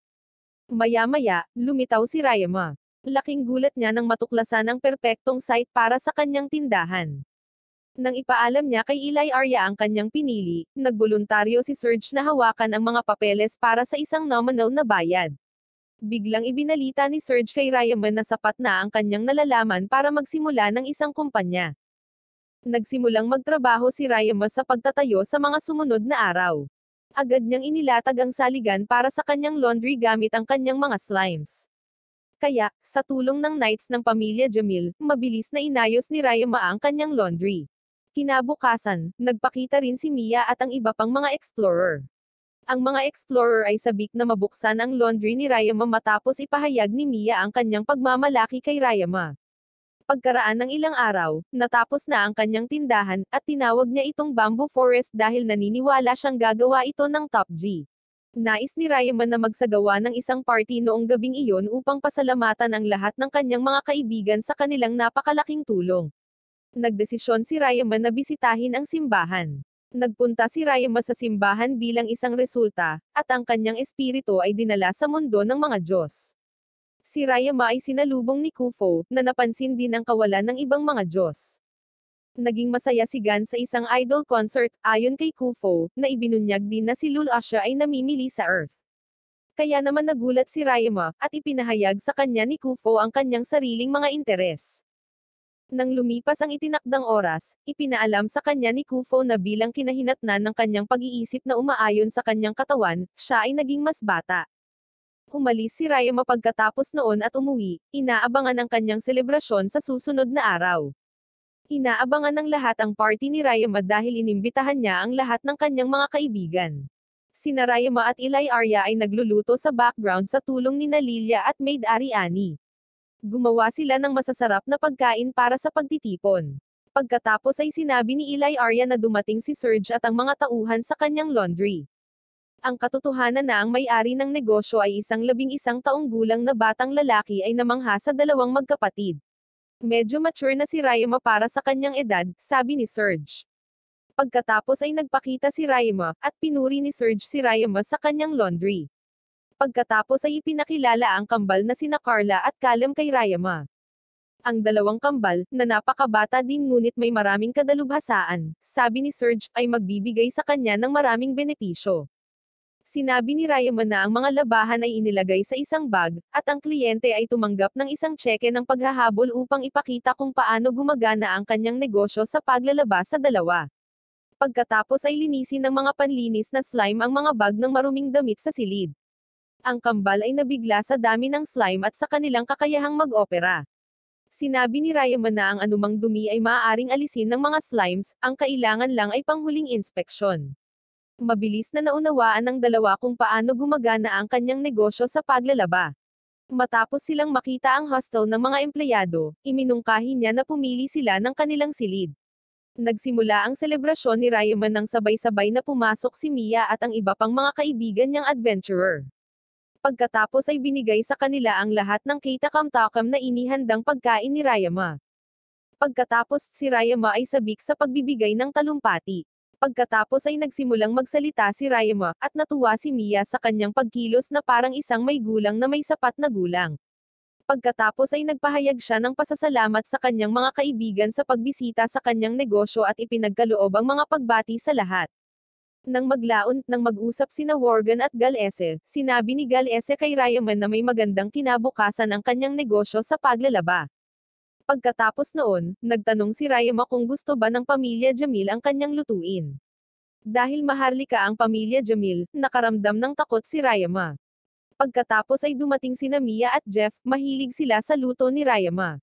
Maya-maya, lumitaw si Rayama. Laking gulat niya nang matuklasan ang perpektong site para sa kanyang tindahan. Nang ipaalam niya kay Eli Arya ang kanyang pinili, nagboluntaryo si Serge na hawakan ang mga papeles para sa isang nominal na bayad. Biglang ibinalita ni Serge kay Ryaman na sapat na ang kanyang nalalaman para magsimula ng isang kumpanya. Nagsimulang magtrabaho si Ryaman sa pagtatayo sa mga sumunod na araw. Agad niyang inilatag ang saligan para sa kanyang laundry gamit ang kanyang mga slimes. Kaya, sa tulong ng knights ng pamilya Jamil, mabilis na inayos ni Ryama ang kanyang laundry. Kinabukasan, nagpakita rin si Mia at ang iba pang mga explorer. Ang mga explorer ay sabik na mabuksan ang laundry ni Rayama matapos ipahayag ni Mia ang kanyang pagmamalaki kay Rayama. Pagkaraan ng ilang araw, natapos na ang kanyang tindahan, at tinawag niya itong Bamboo Forest dahil naniniwala siyang gagawa ito ng Top G. Nais ni Rayman na magsagawa ng isang party noong gabing iyon upang pasalamatan ang lahat ng kanyang mga kaibigan sa kanilang napakalaking tulong. Nagdesisyon si Rayama na bisitahin ang simbahan. Nagpunta si Rayama sa simbahan bilang isang resulta, at ang kanyang espiritu ay dinala sa mundo ng mga Diyos. Si Rayama ay sinalubong ni Kufo, na napansin din ang kawalan ng ibang mga Diyos naging masaya si Gan sa isang idol concert, ayon kay Kufo, na ibinunyag din na si Lul Asha ay namimili sa Earth. Kaya naman nagulat si Raima, at ipinahayag sa kanya ni Kufo ang kanyang sariling mga interes. Nang lumipas ang itinakdang oras, ipinaalam sa kanya ni Kufo na bilang kinahinatnan ng kanyang pag-iisip na umaayon sa kanyang katawan, siya ay naging mas bata. Umalis si Rayama pagkatapos noon at umuwi, inaabangan ang kanyang selebrasyon sa susunod na araw. Inaabangan ng lahat ang party ni Rayama dahil inimbitahan niya ang lahat ng kanyang mga kaibigan. Sina Rayama at Ilay Arya ay nagluluto sa background sa tulong ni Nalilia at Maid Ariani. Gumawa sila ng masasarap na pagkain para sa pagtitipon. Pagkatapos ay sinabi ni Eli Arya na dumating si Serge at ang mga tauhan sa kanyang laundry. Ang katotohanan na ang may-ari ng negosyo ay isang labing isang taong gulang na batang lalaki ay namangha sa dalawang magkapatid. Medyo mature na si Rayma para sa kanyang edad, sabi ni Serge. Pagkatapos ay nagpakita si Rayma, at pinuri ni Serge si Rayma sa kanyang laundry. Pagkatapos ay ipinakilala ang kambal na sina Carla at Kalam kay Rayama. Ang dalawang kambal, na napakabata din ngunit may maraming kadalubhasaan, sabi ni Serge, ay magbibigay sa kanya ng maraming benepisyo. Sinabi ni Rayama na ang mga labahan ay inilagay sa isang bag, at ang kliyente ay tumanggap ng isang tseke ng paghahabol upang ipakita kung paano gumagana ang kanyang negosyo sa paglalabas sa dalawa pagkatapos ay linisin ng mga panlinis na slime ang mga bag ng maruming damit sa silid. Ang kambal ay nabigla sa dami ng slime at sa kanilang kakayahang mag-opera. Sinabi ni Rayman na ang anumang dumi ay maaaring alisin ng mga slimes, ang kailangan lang ay panghuling inspeksyon. Mabilis na naunawaan ng dalawa kung paano gumagana ang kanyang negosyo sa paglalaba. Matapos silang makita ang hostel ng mga empleyado, iminungkahi niya na pumili sila ng kanilang silid. Nagsimula ang selebrasyon ni Rayman nang sabay-sabay na pumasok si Mia at ang iba pang mga kaibigan niyang adventurer pagkatapos ay binigay sa kanila ang lahat ng kitakam-takam na inihandang pagkain ni Rayama. Pagkatapos, si Rayama ay sabik sa pagbibigay ng talumpati. Pagkatapos ay nagsimulang magsalita si Rayama, at natuwa si Mia sa kanyang pagkilos na parang isang may gulang na may sapat na gulang. Pagkatapos ay nagpahayag siya ng pasasalamat sa kanyang mga kaibigan sa pagbisita sa kanyang negosyo at ipinagkaloob ang mga pagbati sa lahat. Nang maglaon, nang mag-usap sina Worgan at Galese, sinabi ni Galese kay Rayaman na may magandang kinabukasan ang kanyang negosyo sa paglalaba. Pagkatapos noon, nagtanong si Rayama kung gusto ba ng pamilya Jamil ang kanyang lutuin. Dahil maharlika ang pamilya Jamil, nakaramdam ng takot si Rayama. Pagkatapos ay dumating sina Mia at Jeff, mahilig sila sa luto ni Rayama.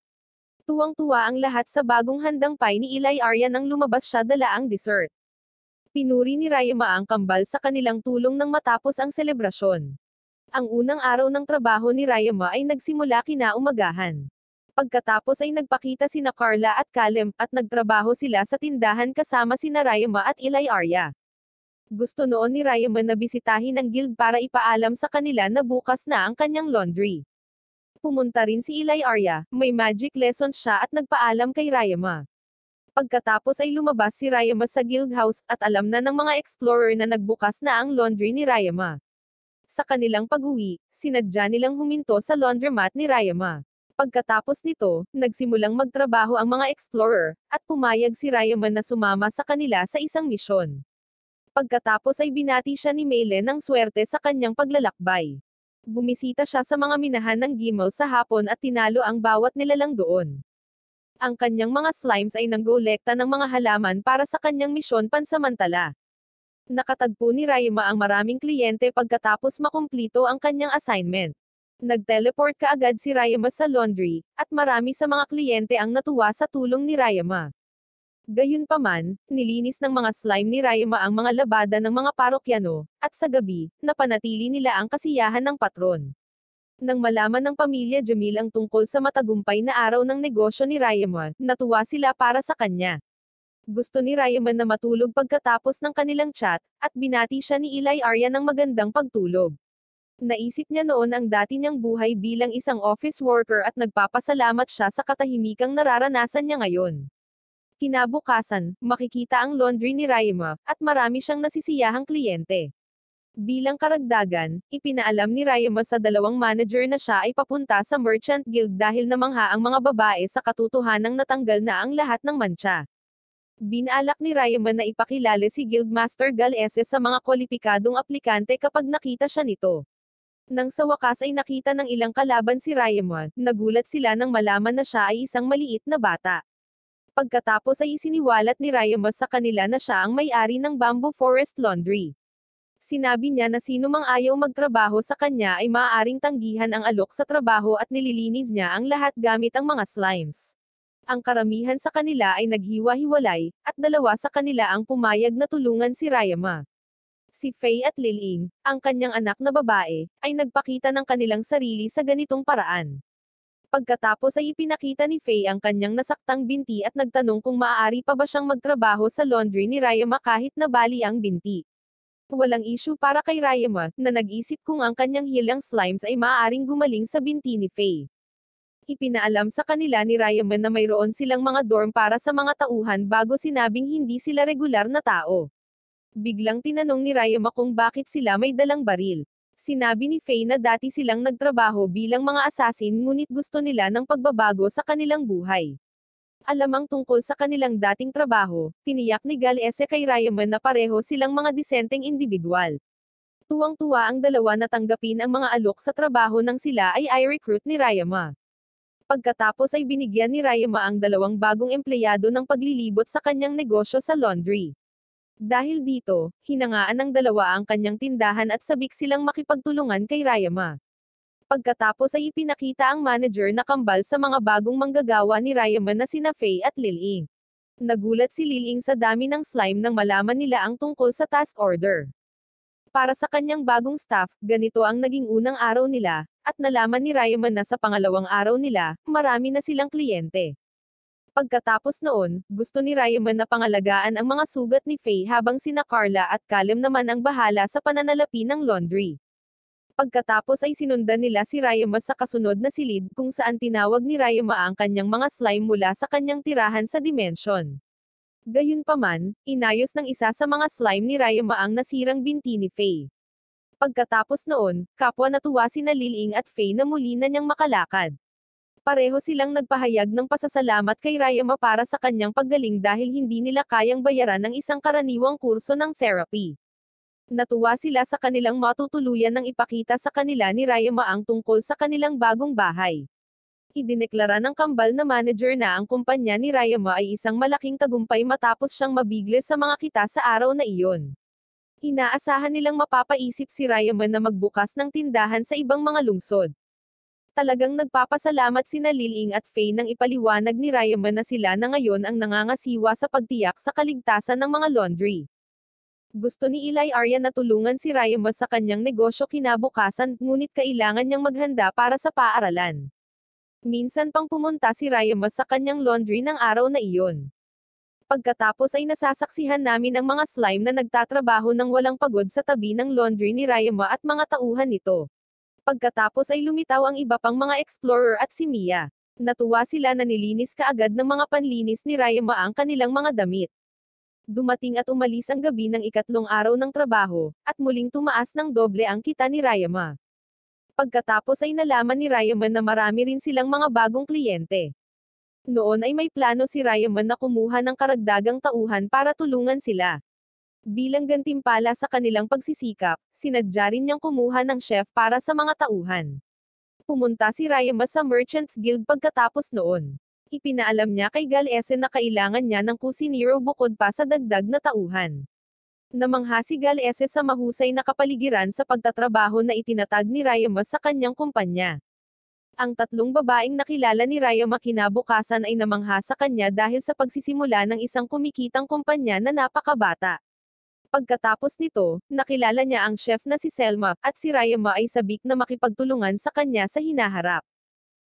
Tuwang-tuwa ang lahat sa bagong handang pie ni Eli Arya nang lumabas siya dala ang dessert. Pinuri ni Rayma ang kambal sa kanilang tulong nang matapos ang selebrasyon. Ang unang araw ng trabaho ni Rayma ay nagsimula kinaumagahan. Pagkatapos ay nagpakita sina Carla at Kalem, at nagtrabaho sila sa tindahan kasama sina Rayma at Ilay Arya. Gusto noon ni Rayma na bisitahin ang guild para ipaalam sa kanila na bukas na ang kanyang laundry. Pumunta rin si Ilay Arya, may magic lessons siya at nagpaalam kay Rayma. Pagkatapos ay lumabas si Rayama sa guild house at alam na ng mga explorer na nagbukas na ang laundry ni Rayama. Sa kanilang pag-uwi, sinadya nilang huminto sa laundromat ni Rayama. Pagkatapos nito, nagsimulang magtrabaho ang mga explorer, at pumayag si Rayama na sumama sa kanila sa isang misyon. Pagkatapos ay binati siya ni Mele ng swerte sa kanyang paglalakbay. Bumisita siya sa mga minahan ng Gimel sa hapon at tinalo ang bawat nilalang doon. Ang kanyang mga slimes ay nanggolekta ng mga halaman para sa kanyang misyon pansamantala. Nakatagpo ni Raima ang maraming kliyente pagkatapos makumplito ang kanyang assignment. Nag-teleport kaagad si Rayama sa laundry, at marami sa mga kliyente ang natuwa sa tulong ni Rayama. Gayunpaman, nilinis ng mga slime ni Rayama ang mga labada ng mga parokyano, at sa gabi, napanatili nila ang kasiyahan ng patron. Nang malaman ng pamilya Jamil ang tungkol sa matagumpay na araw ng negosyo ni Raymond, natuwa sila para sa kanya. Gusto ni Raymond na matulog pagkatapos ng kanilang chat, at binati siya ni Eli Arya ng magandang pagtulog. Naisip niya noon ang dati niyang buhay bilang isang office worker at nagpapasalamat siya sa katahimikang nararanasan niya ngayon. Kinabukasan, makikita ang laundry ni Raima, at marami siyang nasisiyahang kliyente. Bilang karagdagan, ipinaalam ni Rayama sa dalawang manager na siya ay papunta sa Merchant Guild dahil namangha ang mga babae sa katotohanang natanggal na ang lahat ng mancha. Binalak ni Rayama na ipakilala si Guildmaster Galese sa mga kwalipikadong aplikante kapag nakita siya nito. Nang sa wakas ay nakita ng ilang kalaban si Rayama, nagulat sila nang malaman na siya ay isang maliit na bata pagkatapos ay isiniwalat ni Rayamos sa kanila na siya ang may-ari ng Bamboo Forest Laundry. Sinabi niya na sino mang ayaw magtrabaho sa kanya ay maaaring tanggihan ang alok sa trabaho at nililinis niya ang lahat gamit ang mga slimes. Ang karamihan sa kanila ay naghiwa-hiwalay, at dalawa sa kanila ang pumayag na tulungan si Rayama. Si Faye at Liling, ang kanyang anak na babae, ay nagpakita ng kanilang sarili sa ganitong paraan. Pagkatapos ay ipinakita ni Faye ang kanyang nasaktang binti at nagtanong kung maaari pa ba siyang magtrabaho sa laundry ni Rayama kahit nabali ang binti. Walang issue para kay Rayema, na nag-isip kung ang kanyang hilang slimes ay maaaring gumaling sa binti ni Faye. Ipinaalam sa kanila ni Rayema na mayroon silang mga dorm para sa mga tauhan bago sinabing hindi sila regular na tao. Biglang tinanong ni Rayema kung bakit sila may dalang baril. Sinabi ni Faye na dati silang nagtrabaho bilang mga asasin ngunit gusto nila ng pagbabago sa kanilang buhay alamang tungkol sa kanilang dating trabaho, tiniyak ni Galese kay Ryaman na pareho silang mga disenteng individual. Tuwang-tuwa ang dalawa na tanggapin ang mga alok sa trabaho nang sila ay i-recruit ni Ryama. Pagkatapos ay binigyan ni Ryama ang dalawang bagong empleyado ng paglilibot sa kanyang negosyo sa laundry. Dahil dito, hinangaan ng dalawa ang kanyang tindahan at sabik silang makipagtulungan kay Ryama. Pagkatapos ay ipinakita ang manager na kambal sa mga bagong manggagawa ni Ryaman na sina Faye at Liling. Nagulat si Liling sa dami ng slime nang malaman nila ang tungkol sa task order. Para sa kanyang bagong staff, ganito ang naging unang araw nila, at nalaman ni Ryaman na sa pangalawang araw nila, marami na silang kliyente. Pagkatapos noon, gusto ni Ryaman na pangalagaan ang mga sugat ni Faye habang sina Carla at Callum naman ang bahala sa pananalapi ng laundry. Pagkatapos ay sinundan nila si Rayama sa kasunod na silid kung saan tinawag ni Rayama ang kanyang mga slime mula sa kanyang tirahan sa dimension. Gayunpaman, inayos ng isa sa mga slime ni Rayama ang nasirang binti ni Faye. Pagkatapos noon, kapwa natuwa si Naliling at Faye na muli na niyang makalakad pareho silang nagpahayag ng pasasalamat kay Rayama para sa kanyang paggaling dahil hindi nila kayang bayaran ng isang karaniwang kurso ng therapy. Natuwa sila sa kanilang matutuluyan ng ipakita sa kanila ni Rayama ang tungkol sa kanilang bagong bahay. Idineklara ng kambal na manager na ang kumpanya ni Rayama ay isang malaking tagumpay matapos siyang mabigle sa mga kita sa araw na iyon. Inaasahan nilang mapapaisip si Rayama na magbukas ng tindahan sa ibang mga lungsod talagang nagpapasalamat sina Liling at Faye nang ipaliwanag ni Rayama na sila na ngayon ang nangangasiwa sa pagtiyak sa kaligtasan ng mga laundry. Gusto ni Eli Arya na tulungan si Rayma sa kanyang negosyo kinabukasan, ngunit kailangan niyang maghanda para sa paaralan. Minsan pang pumunta si Rayma sa kanyang laundry ng araw na iyon. Pagkatapos ay nasasaksihan namin ang mga slime na nagtatrabaho ng walang pagod sa tabi ng laundry ni Rayma at mga tauhan nito. Pagkatapos ay lumitaw ang iba pang mga explorer at si Mia. Natuwa sila na nilinis kaagad ng mga panlinis ni Rayma ang kanilang mga damit. Dumating at umalis ang gabi ng ikatlong araw ng trabaho, at muling tumaas ng doble ang kita ni Rayama. Pagkatapos ay nalaman ni Rayaman na marami rin silang mga bagong kliyente. Noon ay may plano si Rayaman na kumuha ng karagdagang tauhan para tulungan sila. Bilang gantimpala sa kanilang pagsisikap, sinadya rin niyang kumuha ng chef para sa mga tauhan. Pumunta si Rayama sa Merchants Guild pagkatapos noon. Ipinaalam niya kay Galese na kailangan niya ng kusinero bukod pa sa dagdag na tauhan. Namangha si Galese sa mahusay na kapaligiran sa pagtatrabaho na itinatag ni Rayama sa kanyang kumpanya. Ang tatlong babaeng nakilala ni Rayama kinabukasan ay namangha sa kanya dahil sa pagsisimula ng isang kumikitang kumpanya na napakabata. Pagkatapos nito, nakilala niya ang chef na si Selma, at si Rayama ay sabik na makipagtulungan sa kanya sa hinaharap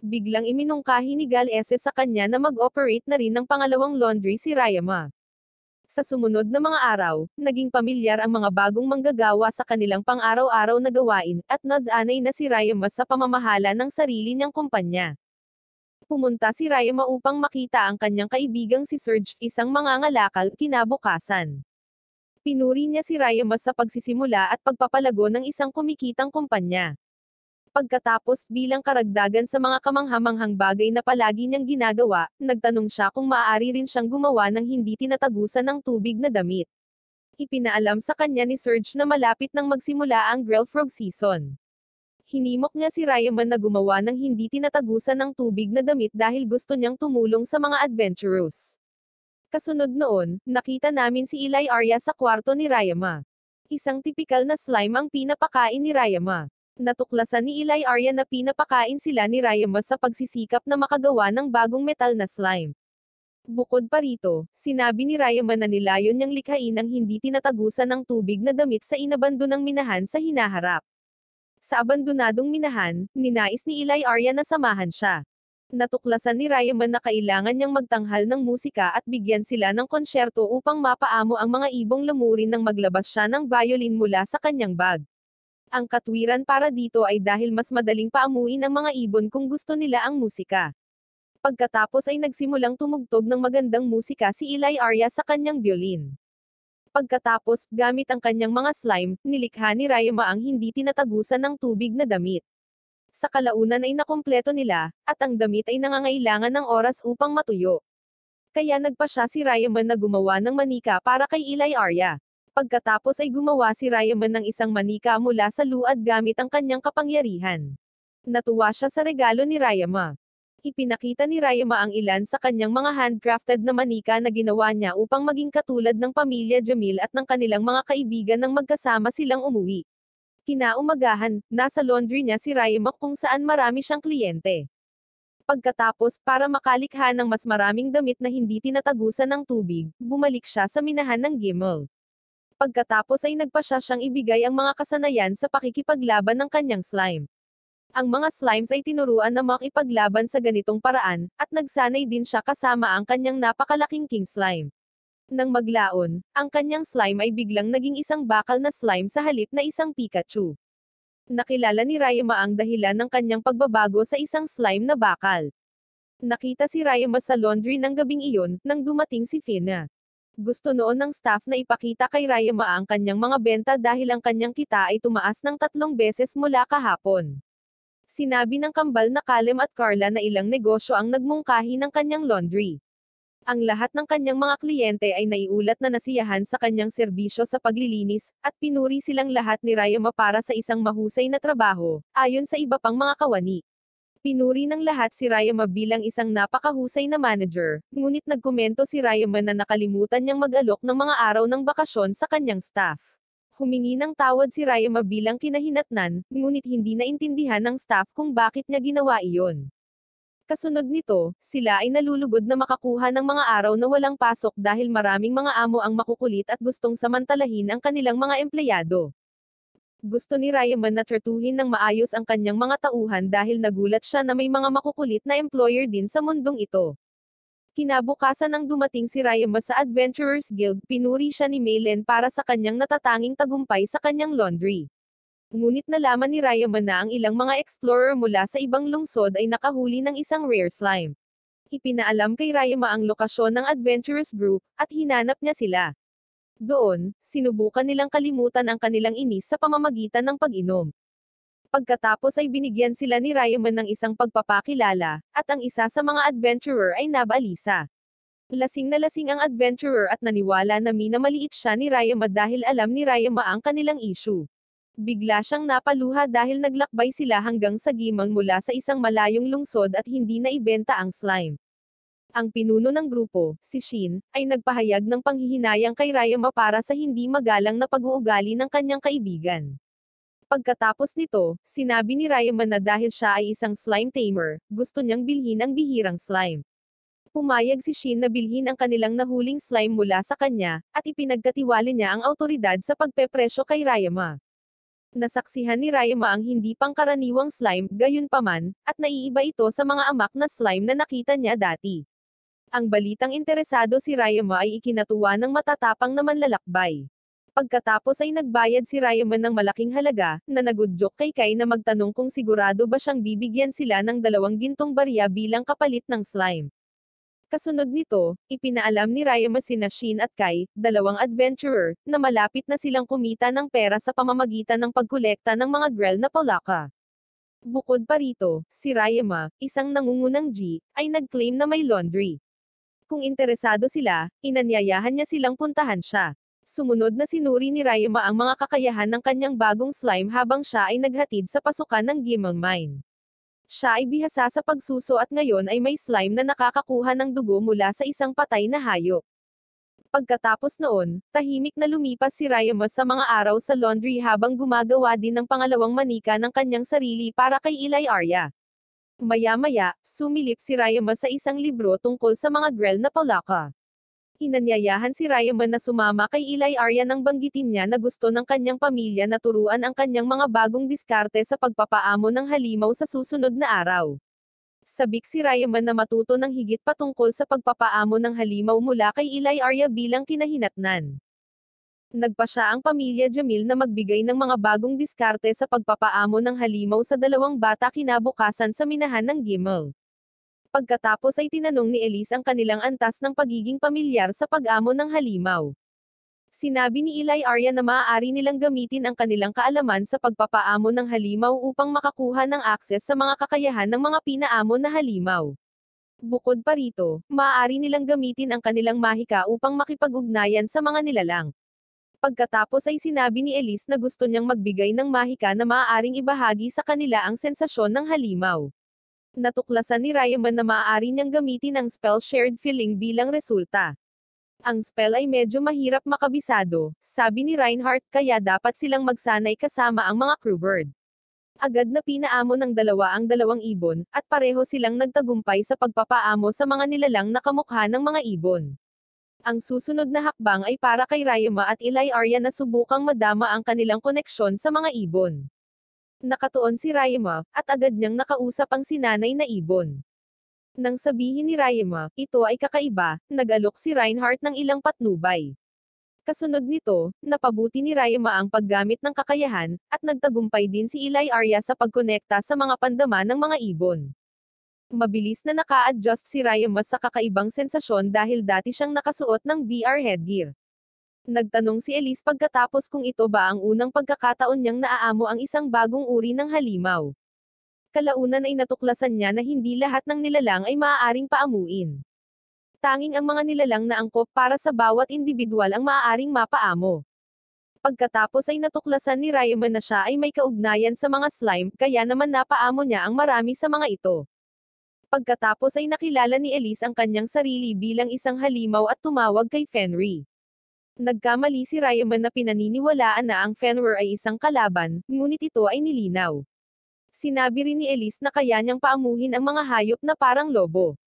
biglang iminungkahi ni Gal S. sa kanya na mag-operate na rin ng pangalawang laundry si Rayama. Sa sumunod na mga araw, naging pamilyar ang mga bagong manggagawa sa kanilang pang-araw-araw na gawain, at nazanay na si Rayama sa pamamahala ng sarili niyang kumpanya. Pumunta si Rayama upang makita ang kanyang kaibigang si Serge, isang mangangalakal, kinabukasan pinuri niya si Rayama sa pagsisimula at pagpapalago ng isang kumikitang kumpanya. Pagkatapos, bilang karagdagan sa mga kamanghamanghang bagay na palagi niyang ginagawa, nagtanong siya kung maaari rin siyang gumawa ng hindi tinatagusan ng tubig na damit. Ipinaalam sa kanya ni Serge na malapit nang magsimula ang Grilled Frog season. Hinimok niya si Ryaman na gumawa ng hindi tinatagusan ng tubig na damit dahil gusto niyang tumulong sa mga adventurous. Kasunod noon, nakita namin si Eli Arya sa kwarto ni Rayama. Isang tipikal na slime ang pinapakain ni Rayama. Natuklasan ni Eli Arya na pinapakain sila ni Rayama sa pagsisikap na makagawa ng bagong metal na slime. Bukod pa rito, sinabi ni Rayama na nilayon niyang likhain ang hindi tinatagusan ng tubig na damit sa inabando minahan sa hinaharap. Sa abandonadong minahan, ninais ni Eli Arya na samahan siya. Natuklasan ni Rayama na kailangan niyang magtanghal ng musika at bigyan sila ng konsyerto upang mapaamo ang mga ibong lamurin nang maglabas siya ng violin mula sa kanyang bag. Ang katwiran para dito ay dahil mas madaling paamuin ang mga ibon kung gusto nila ang musika. Pagkatapos ay nagsimulang tumugtog ng magandang musika si Eli Arya sa kanyang violin. Pagkatapos, gamit ang kanyang mga slime, nilikha ni Rayama ang hindi tinatagusan ng tubig na damit. Sa kalaunan ay nakumpleto nila, at ang damit ay nangangailangan ng oras upang matuyo. Kaya nagpa siya si Rayama na gumawa ng manika para kay Eli Arya. Pagkatapos ay gumawa si Rayaman ng isang manika mula sa luad gamit ang kanyang kapangyarihan. Natuwa siya sa regalo ni Rayama. Ipinakita ni Rayama ang ilan sa kanyang mga handcrafted na manika na ginawa niya upang maging katulad ng pamilya Jamil at ng kanilang mga kaibigan nang magkasama silang umuwi. Kinaumagahan, nasa laundry niya si Rayama kung saan marami siyang kliyente. Pagkatapos, para makalikha ng mas maraming damit na hindi tinatagusan ng tubig, bumalik siya sa minahan ng Gimel pagkatapos ay nagpasya siyang ibigay ang mga kasanayan sa pakikipaglaban ng kanyang slime. Ang mga slimes ay tinuruan na makipaglaban sa ganitong paraan, at nagsanay din siya kasama ang kanyang napakalaking king slime. Nang maglaon, ang kanyang slime ay biglang naging isang bakal na slime sa halip na isang Pikachu. Nakilala ni Rayma ang dahilan ng kanyang pagbabago sa isang slime na bakal. Nakita si Rayma sa laundry ng gabing iyon, nang dumating si Fina. Gusto noon ng staff na ipakita kay Rayama ang kanyang mga benta dahil ang kanyang kita ay tumaas ng tatlong beses mula kahapon. Sinabi ng kambal na Kalem at Carla na ilang negosyo ang nagmungkahi ng kanyang laundry. Ang lahat ng kanyang mga kliyente ay naiulat na nasiyahan sa kanyang serbisyo sa paglilinis, at pinuri silang lahat ni Rayama para sa isang mahusay na trabaho, ayon sa iba pang mga kawani. Pinuri ng lahat si Rayama bilang isang napakahusay na manager, ngunit nagkomento si Rayama na nakalimutan niyang mag-alok ng mga araw ng bakasyon sa kanyang staff. Humingi ng tawad si Rayama bilang kinahinatnan, ngunit hindi naintindihan ng staff kung bakit niya ginawa iyon. Kasunod nito, sila ay nalulugod na makakuha ng mga araw na walang pasok dahil maraming mga amo ang makukulit at gustong samantalahin ang kanilang mga empleyado gusto ni Ryaman na tratuhin ng maayos ang kanyang mga tauhan dahil nagulat siya na may mga makukulit na employer din sa mundong ito. Kinabukasan nang dumating si Ryama sa Adventurers Guild, pinuri siya ni Maylen para sa kanyang natatanging tagumpay sa kanyang laundry. Ngunit nalaman ni Ryama na ang ilang mga explorer mula sa ibang lungsod ay nakahuli ng isang rare slime. Ipinaalam kay Ryama ang lokasyon ng Adventurers Group, at hinanap niya sila. Doon, sinubukan nilang kalimutan ang kanilang inis sa pamamagitan ng pag-inom. Pagkatapos ay binigyan sila ni Rayman ng isang pagpapakilala, at ang isa sa mga adventurer ay nabalisa. Lasing na lasing ang adventurer at naniwala na minamaliit siya ni Rayama dahil alam ni Rayama ang kanilang issue. Bigla siyang napaluha dahil naglakbay sila hanggang sa gimang mula sa isang malayong lungsod at hindi na ibenta ang slime. Ang pinuno ng grupo, si Shin, ay nagpahayag ng panghihinayang kay Rayama para sa hindi magalang na pag-uugali ng kanyang kaibigan. Pagkatapos nito, sinabi ni Rayama na dahil siya ay isang slime tamer, gusto niyang bilhin ang bihirang slime pumayag si Shin na bilhin ang kanilang nahuling slime mula sa kanya, at ipinagkatiwali niya ang autoridad sa pagpepresyo kay Rayama. Nasaksihan ni Rayama ang hindi pangkaraniwang slime, gayunpaman, at naiiba ito sa mga amak na slime na nakita niya dati. Ang balitang interesado si Rayama ay ikinatuwa ng matatapang na manlalakbay. Pagkatapos ay nagbayad si Rayama ng malaking halaga, na nagudyok kay Kai na magtanong kung sigurado ba siyang bibigyan sila ng dalawang gintong barya bilang kapalit ng slime. Kasunod nito, ipinaalam ni Rayama sina Shin at Kai, dalawang adventurer, na malapit na silang kumita ng pera sa pamamagitan ng pagkolekta ng mga grel na palaka. Bukod pa rito, si Rayama, isang nangungunang G, ay nagclaim na may laundry. Kung interesado sila, inanyayahan niya silang puntahan siya. Sumunod na sinuri ni Rayma ang mga kakayahan ng kanyang bagong slime habang siya ay naghatid sa pasukan ng Gimel Mine. Siya ay bihasa sa pagsuso at ngayon ay may slime na nakakakuha ng dugo mula sa isang patay na hayop. Pagkatapos noon, tahimik na lumipas si Rayma sa mga araw sa laundry habang gumagawa din ng pangalawang manika ng kanyang sarili para kay Ilay Arya. Maya-maya, sumilip si Rayama sa isang libro tungkol sa mga grel na palaka. Inanyayahan si Rayama na sumama kay Ilay Arya nang banggitin niya na gusto ng kanyang pamilya na turuan ang kanyang mga bagong diskarte sa pagpapaamo ng halimaw sa susunod na araw. Sabik si Rayama na matuto ng higit patungkol sa pagpapaamo ng halimaw mula kay Ilay Arya bilang kinahinatnan nagpa siya ang pamilya Jamil na magbigay ng mga bagong diskarte sa pagpapaamo ng halimaw sa dalawang bata kinabukasan sa minahan ng Gimel. Pagkatapos ay tinanong ni Elise ang kanilang antas ng pagiging pamilyar sa pag-amo ng halimaw. Sinabi ni Eli Arya na maaari nilang gamitin ang kanilang kaalaman sa pagpapaamo ng halimaw upang makakuha ng akses sa mga kakayahan ng mga pinaamo na halimaw. Bukod pa rito, maaari nilang gamitin ang kanilang mahika upang makipag-ugnayan sa mga nilalang. Pagkatapos ay sinabi ni Elise na gusto niyang magbigay ng mahika na maaaring ibahagi sa kanila ang sensasyon ng halimaw. Natuklasan ni Ryaman na maaari niyang gamitin ang spell shared feeling bilang resulta. Ang spell ay medyo mahirap makabisado, sabi ni Reinhardt kaya dapat silang magsanay kasama ang mga crewbird. Agad na pinaamo ng dalawa ang dalawang ibon, at pareho silang nagtagumpay sa pagpapaamo sa mga nilalang na kamukha ng mga ibon. Ang susunod na hakbang ay para kay Rayama at Ilay Arya na subukang madama ang kanilang koneksyon sa mga ibon. Nakatuon si Rayama, at agad niyang nakausap ang sinanay na ibon. Nang sabihin ni Rayama, ito ay kakaiba, nag-alok si Reinhardt ng ilang patnubay. Kasunod nito, napabuti ni Rayama ang paggamit ng kakayahan, at nagtagumpay din si Ilay Arya sa pagkonekta sa mga pandama ng mga ibon mabilis na naka-adjust si Rayama sa kakaibang sensasyon dahil dati siyang nakasuot ng VR headgear. Nagtanong si Elise pagkatapos kung ito ba ang unang pagkakataon niyang naaamo ang isang bagong uri ng halimaw. Kalaunan ay natuklasan niya na hindi lahat ng nilalang ay maaaring paamuin. Tanging ang mga nilalang na angkop para sa bawat individual ang maaaring mapaamo. Pagkatapos ay natuklasan ni Rayman na siya ay may kaugnayan sa mga slime kaya naman napaamo niya ang marami sa mga ito pagkatapos ay nakilala ni Elise ang kanyang sarili bilang isang halimaw at tumawag kay Fenry. Nagkamali si Ryaman na pinaniniwalaan na ang Fenwer ay isang kalaban, ngunit ito ay nilinaw. Sinabi rin ni Elise na kaya niyang paamuhin ang mga hayop na parang lobo.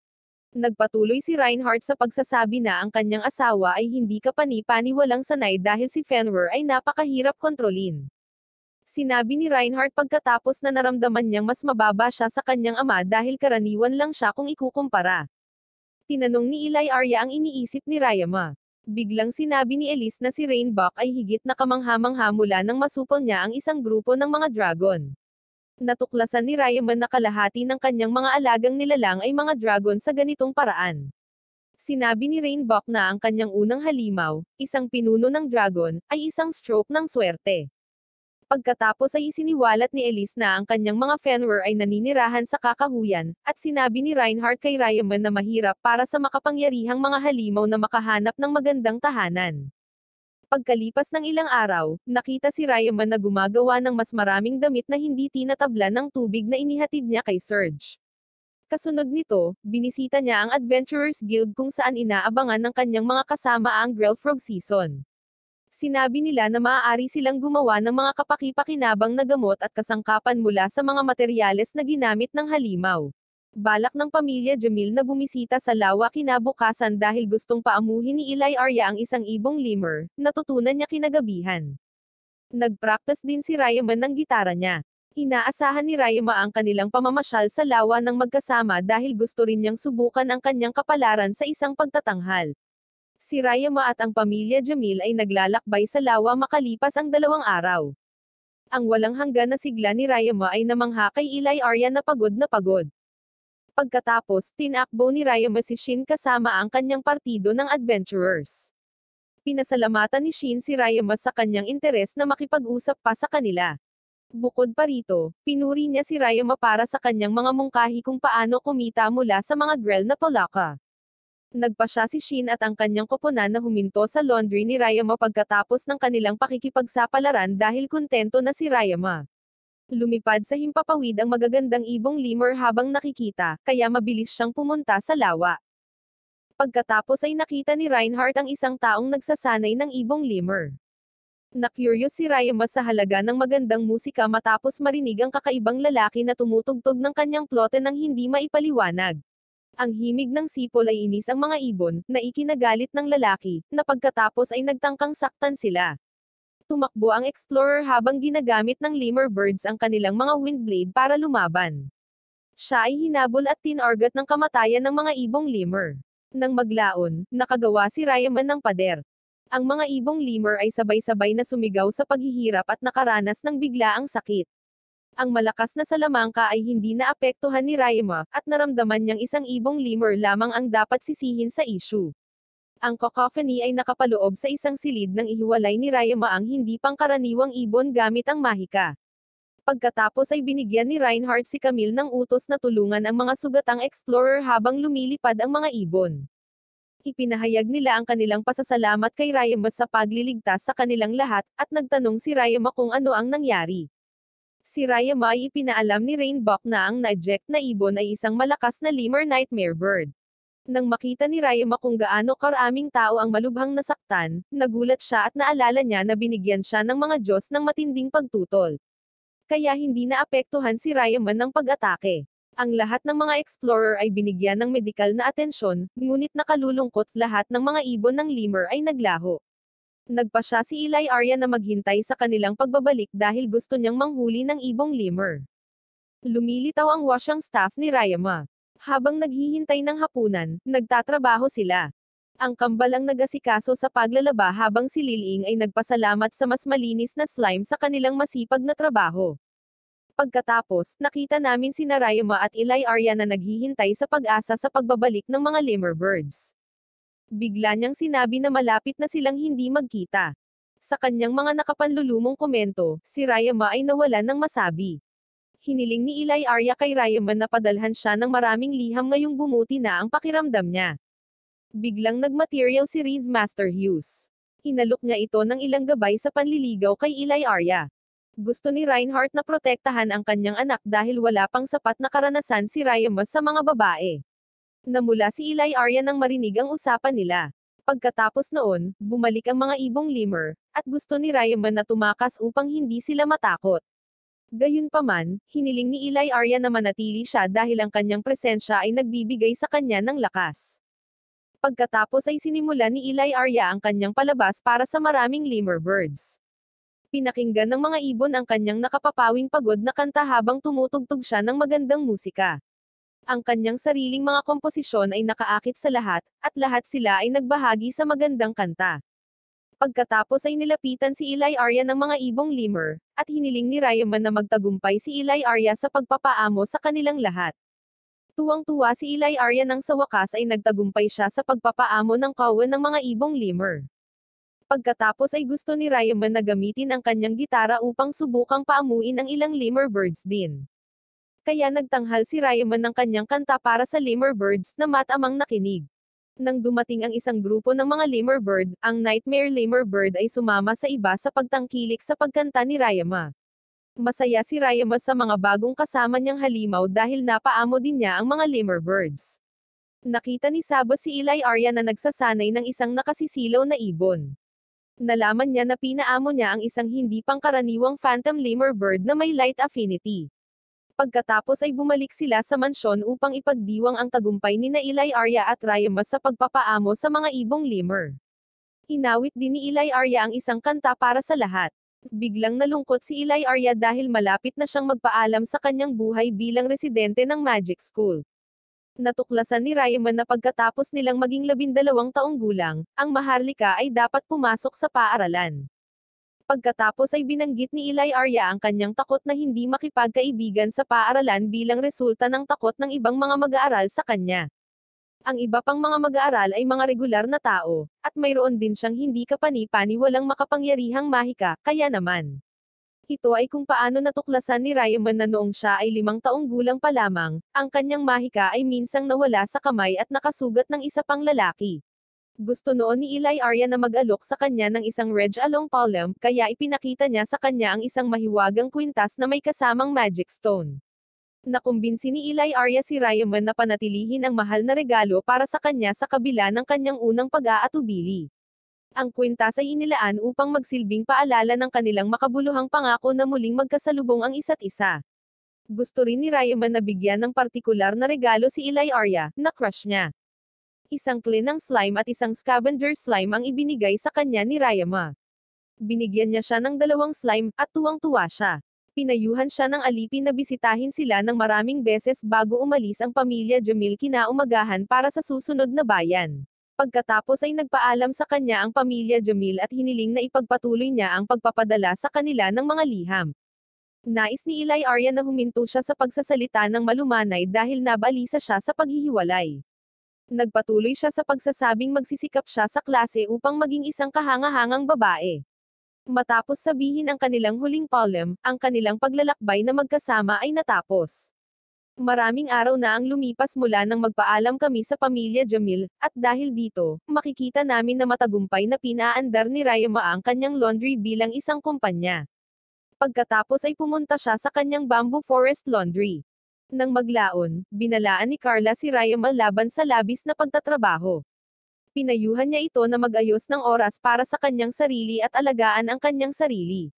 Nagpatuloy si Reinhardt sa pagsasabi na ang kanyang asawa ay hindi kapanipaniwalang sanay dahil si Fenwer ay napakahirap kontrolin. Sinabi ni Reinhardt pagkatapos na naramdaman niyang mas mababa siya sa kanyang ama dahil karaniwan lang siya kung ikukumpara. Tinanong ni Eli Arya ang iniisip ni Rayama. Biglang sinabi ni Elise na si Rainbock ay higit na kamanghamangha mula nang masupol niya ang isang grupo ng mga dragon. Natuklasan ni Rayama na kalahati ng kanyang mga alagang nilalang ay mga dragon sa ganitong paraan. Sinabi ni Rainbock na ang kanyang unang halimaw, isang pinuno ng dragon, ay isang stroke ng swerte. Pagkatapos ay isiniwalat ni Elise na ang kanyang mga fanwear ay naninirahan sa kakahuyan, at sinabi ni Reinhardt kay Ryaman na mahirap para sa makapangyarihang mga halimaw na makahanap ng magandang tahanan. Pagkalipas ng ilang araw, nakita si Ryaman na gumagawa ng mas maraming damit na hindi tinatablan ng tubig na inihatid niya kay Serge. Kasunod nito, binisita niya ang Adventurers Guild kung saan inaabangan ng kanyang mga kasama ang Grelfrog season. Sinabi nila na maaari silang gumawa ng mga kapakipakinabang na gamot at kasangkapan mula sa mga materyales na ginamit ng halimaw. Balak ng pamilya Jamil na bumisita sa Lawa kinabukasan dahil gustong paamuhin ni Ilay Arya ang isang ibong limer, natutunan niya kinagabihan. Nagpractice din si Rayaman ng gitara niya. Inaasahan ni Rayma ang kanilang pamamasyal sa lawa ng magkasama dahil gusto rin niyang subukan ang kanyang kapalaran sa isang pagtatanghal. Si Rayama at ang pamilya Jamil ay naglalakbay sa lawa makalipas ang dalawang araw. Ang walang hanggan na sigla ni Rayama ay namangha kay Ilay Arya na pagod na pagod. Pagkatapos, tinakbo ni Rayama si Shin kasama ang kanyang partido ng adventurers. Pinasalamatan ni Shin si Rayama sa kanyang interes na makipag-usap pa sa kanila. Bukod pa rito, pinuri niya si Rayama para sa kanyang mga mungkahi kung paano kumita mula sa mga grel na palaka. Nagpa siya si Shin at ang kanyang koponan na huminto sa laundry ni Rayama pagkatapos ng kanilang pakikipagsapalaran dahil kontento na si Rayama. Lumipad sa himpapawid ang magagandang ibong lemur habang nakikita, kaya mabilis siyang pumunta sa lawa. Pagkatapos ay nakita ni Reinhardt ang isang taong nagsasanay ng ibong lemur. Nakuryos si Rayama sa halaga ng magandang musika matapos marinig ang kakaibang lalaki na tumutugtog ng kanyang plote ng hindi maipaliwanag. Ang himig ng sipol ay inis ang mga ibon, na ikinagalit ng lalaki, na pagkatapos ay nagtangkang saktan sila. Tumakbo ang explorer habang ginagamit ng lemur birds ang kanilang mga windblade para lumaban. Siya ay hinabol at tinarget ng kamatayan ng mga ibong lemur. Nang maglaon, nakagawa si Ryaman ng pader. Ang mga ibong lemur ay sabay-sabay na sumigaw sa paghihirap at nakaranas ng biglaang sakit. Ang malakas na salamangka ay hindi naapektuhan ni Raima, at naramdaman niyang isang ibong limor lamang ang dapat sisihin sa isyu. Ang cacophony ay nakapaloob sa isang silid ng ihiwalay ni Rayama ang hindi pangkaraniwang ibon gamit ang mahika. Pagkatapos ay binigyan ni Reinhardt si Camille ng utos na tulungan ang mga sugatang explorer habang lumilipad ang mga ibon. Ipinahayag nila ang kanilang pasasalamat kay Rayama sa pagliligtas sa kanilang lahat, at nagtanong si Rayama kung ano ang nangyari. Si Raya Mai ipinaalam ni Rainbock na ang na-eject na ibon ay isang malakas na lemur nightmare bird. Nang makita ni Rayama kung gaano karaming tao ang malubhang nasaktan, nagulat siya at naalala niya na binigyan siya ng mga Diyos ng matinding pagtutol. Kaya hindi naapektuhan si Rayama ng pag-atake. Ang lahat ng mga explorer ay binigyan ng medikal na atensyon, ngunit nakalulungkot lahat ng mga ibon ng lemur ay naglaho. Nagpa siya si Eli Arya na maghintay sa kanilang pagbabalik dahil gusto niyang manghuli ng ibong lemur. Lumilitaw ang washang staff ni Rayama. Habang naghihintay ng hapunan, nagtatrabaho sila. Ang kambal ang nagasikaso sa paglalaba habang si Liling ay nagpasalamat sa mas malinis na slime sa kanilang masipag na trabaho. Pagkatapos, nakita namin si Narayama at Eli Arya na naghihintay sa pag-asa sa pagbabalik ng mga lemur birds. Bigla niyang sinabi na malapit na silang hindi magkita. Sa kanyang mga nakapanlulumong komento, si Rayama ay nawalan ng masabi. Hiniling ni Ilay Arya kay Rayama na padalhan siya ng maraming liham ngayong bumuti na ang pakiramdam niya. Biglang nagmaterial si Reese Master Hughes. Hinalok niya ito ng ilang gabay sa panliligaw kay Ilay Arya. Gusto ni Reinhardt na protektahan ang kanyang anak dahil wala pang sapat na karanasan si Rayama sa mga babae. Namula si Eli Arya nang marinig ang usapan nila. Pagkatapos noon, bumalik ang mga ibong lemur, at gusto ni Ryaman na tumakas upang hindi sila matakot. Gayunpaman, hiniling ni Eli Arya na manatili siya dahil ang kanyang presensya ay nagbibigay sa kanya ng lakas. Pagkatapos ay sinimula ni Eli Arya ang kanyang palabas para sa maraming lemur birds. Pinakinggan ng mga ibon ang kanyang nakapapawing pagod na kanta habang tumutugtog siya ng magandang musika. Ang kanyang sariling mga komposisyon ay nakaakit sa lahat, at lahat sila ay nagbahagi sa magandang kanta. Pagkatapos ay nilapitan si Eli Arya ng mga ibong limer, at hiniling ni Ryaman na magtagumpay si Eli Arya sa pagpapaamo sa kanilang lahat. Tuwang-tuwa si Eli Arya nang sa wakas ay nagtagumpay siya sa pagpapaamo ng kawan ng mga ibong limer. Pagkatapos ay gusto ni Ryaman na gamitin ang kanyang gitara upang subukang paamuin ang ilang limer birds din. Kaya nagtanghal si Rayman ng kanyang kanta para sa lemur birds na matamang nakinig. Nang dumating ang isang grupo ng mga lemur bird, ang nightmare lemur bird ay sumama sa iba sa pagtangkilik sa pagkanta ni Rayama. Masaya si Rayama sa mga bagong kasama niyang halimaw dahil napaamo din niya ang mga lemur birds. Nakita ni Sabo si Eli Arya na nagsasanay ng isang nakasisilaw na ibon. Nalaman niya na pinaamo niya ang isang hindi pangkaraniwang phantom lemur bird na may light affinity. Pagkatapos ay bumalik sila sa mansyon upang ipagdiwang ang tagumpay ni Nailay Arya at Rayama sa pagpapaamo sa mga ibong limer. Inawit din ni Ilay Arya ang isang kanta para sa lahat. Biglang nalungkot si Ilay Arya dahil malapit na siyang magpaalam sa kanyang buhay bilang residente ng Magic School. Natuklasan ni Rayman na pagkatapos nilang maging labindalawang taong gulang, ang maharlika ay dapat pumasok sa paaralan. Pagkatapos ay binanggit ni Eli Arya ang kanyang takot na hindi makipagkaibigan sa paaralan bilang resulta ng takot ng ibang mga mag-aaral sa kanya. Ang iba pang mga mag-aaral ay mga regular na tao, at mayroon din siyang hindi kapani-pani walang makapangyarihang mahika, kaya naman. Ito ay kung paano natuklasan ni Raymond na noong siya ay limang taong gulang pa lamang, ang kanyang mahika ay minsang nawala sa kamay at nakasugat ng isa pang lalaki. Gusto noon ni Eli Arya na mag-alok sa kanya ng isang Reg Along Palm, kaya ipinakita niya sa kanya ang isang mahiwagang kwintas na may kasamang magic stone. Nakumbinsi ni Eli Arya si Ryaman na panatilihin ang mahal na regalo para sa kanya sa kabila ng kanyang unang pag-aatubili. Ang kwintas ay inilaan upang magsilbing paalala ng kanilang makabuluhang pangako na muling magkasalubong ang isa't isa. Gusto rin ni Ryaman na bigyan ng partikular na regalo si Eli Arya, na crush niya. Isang klinang slime at isang scavenger slime ang ibinigay sa kanya ni Rayama. Binigyan niya siya ng dalawang slime, at tuwang-tuwa siya. Pinayuhan siya ng alipin na bisitahin sila ng maraming beses bago umalis ang pamilya Jamil kinaumagahan para sa susunod na bayan. Pagkatapos ay nagpaalam sa kanya ang pamilya Jamil at hiniling na ipagpatuloy niya ang pagpapadala sa kanila ng mga liham. Nais ni Eli Arya na huminto siya sa pagsasalita ng malumanay dahil nabalisa siya sa paghihiwalay. Nagpatuloy siya sa pagsasabing magsisikap siya sa klase upang maging isang kahangahangang babae. Matapos sabihin ang kanilang huling poem, ang kanilang paglalakbay na magkasama ay natapos. Maraming araw na ang lumipas mula nang magpaalam kami sa pamilya Jamil, at dahil dito, makikita namin na matagumpay na pinaandar ni Rayama ang kanyang laundry bilang isang kumpanya. Pagkatapos ay pumunta siya sa kanyang bamboo forest laundry. Nang maglaon, binalaan ni Carla si Rayama laban sa labis na pagtatrabaho. Pinayuhan niya ito na magayos ng oras para sa kanyang sarili at alagaan ang kanyang sarili.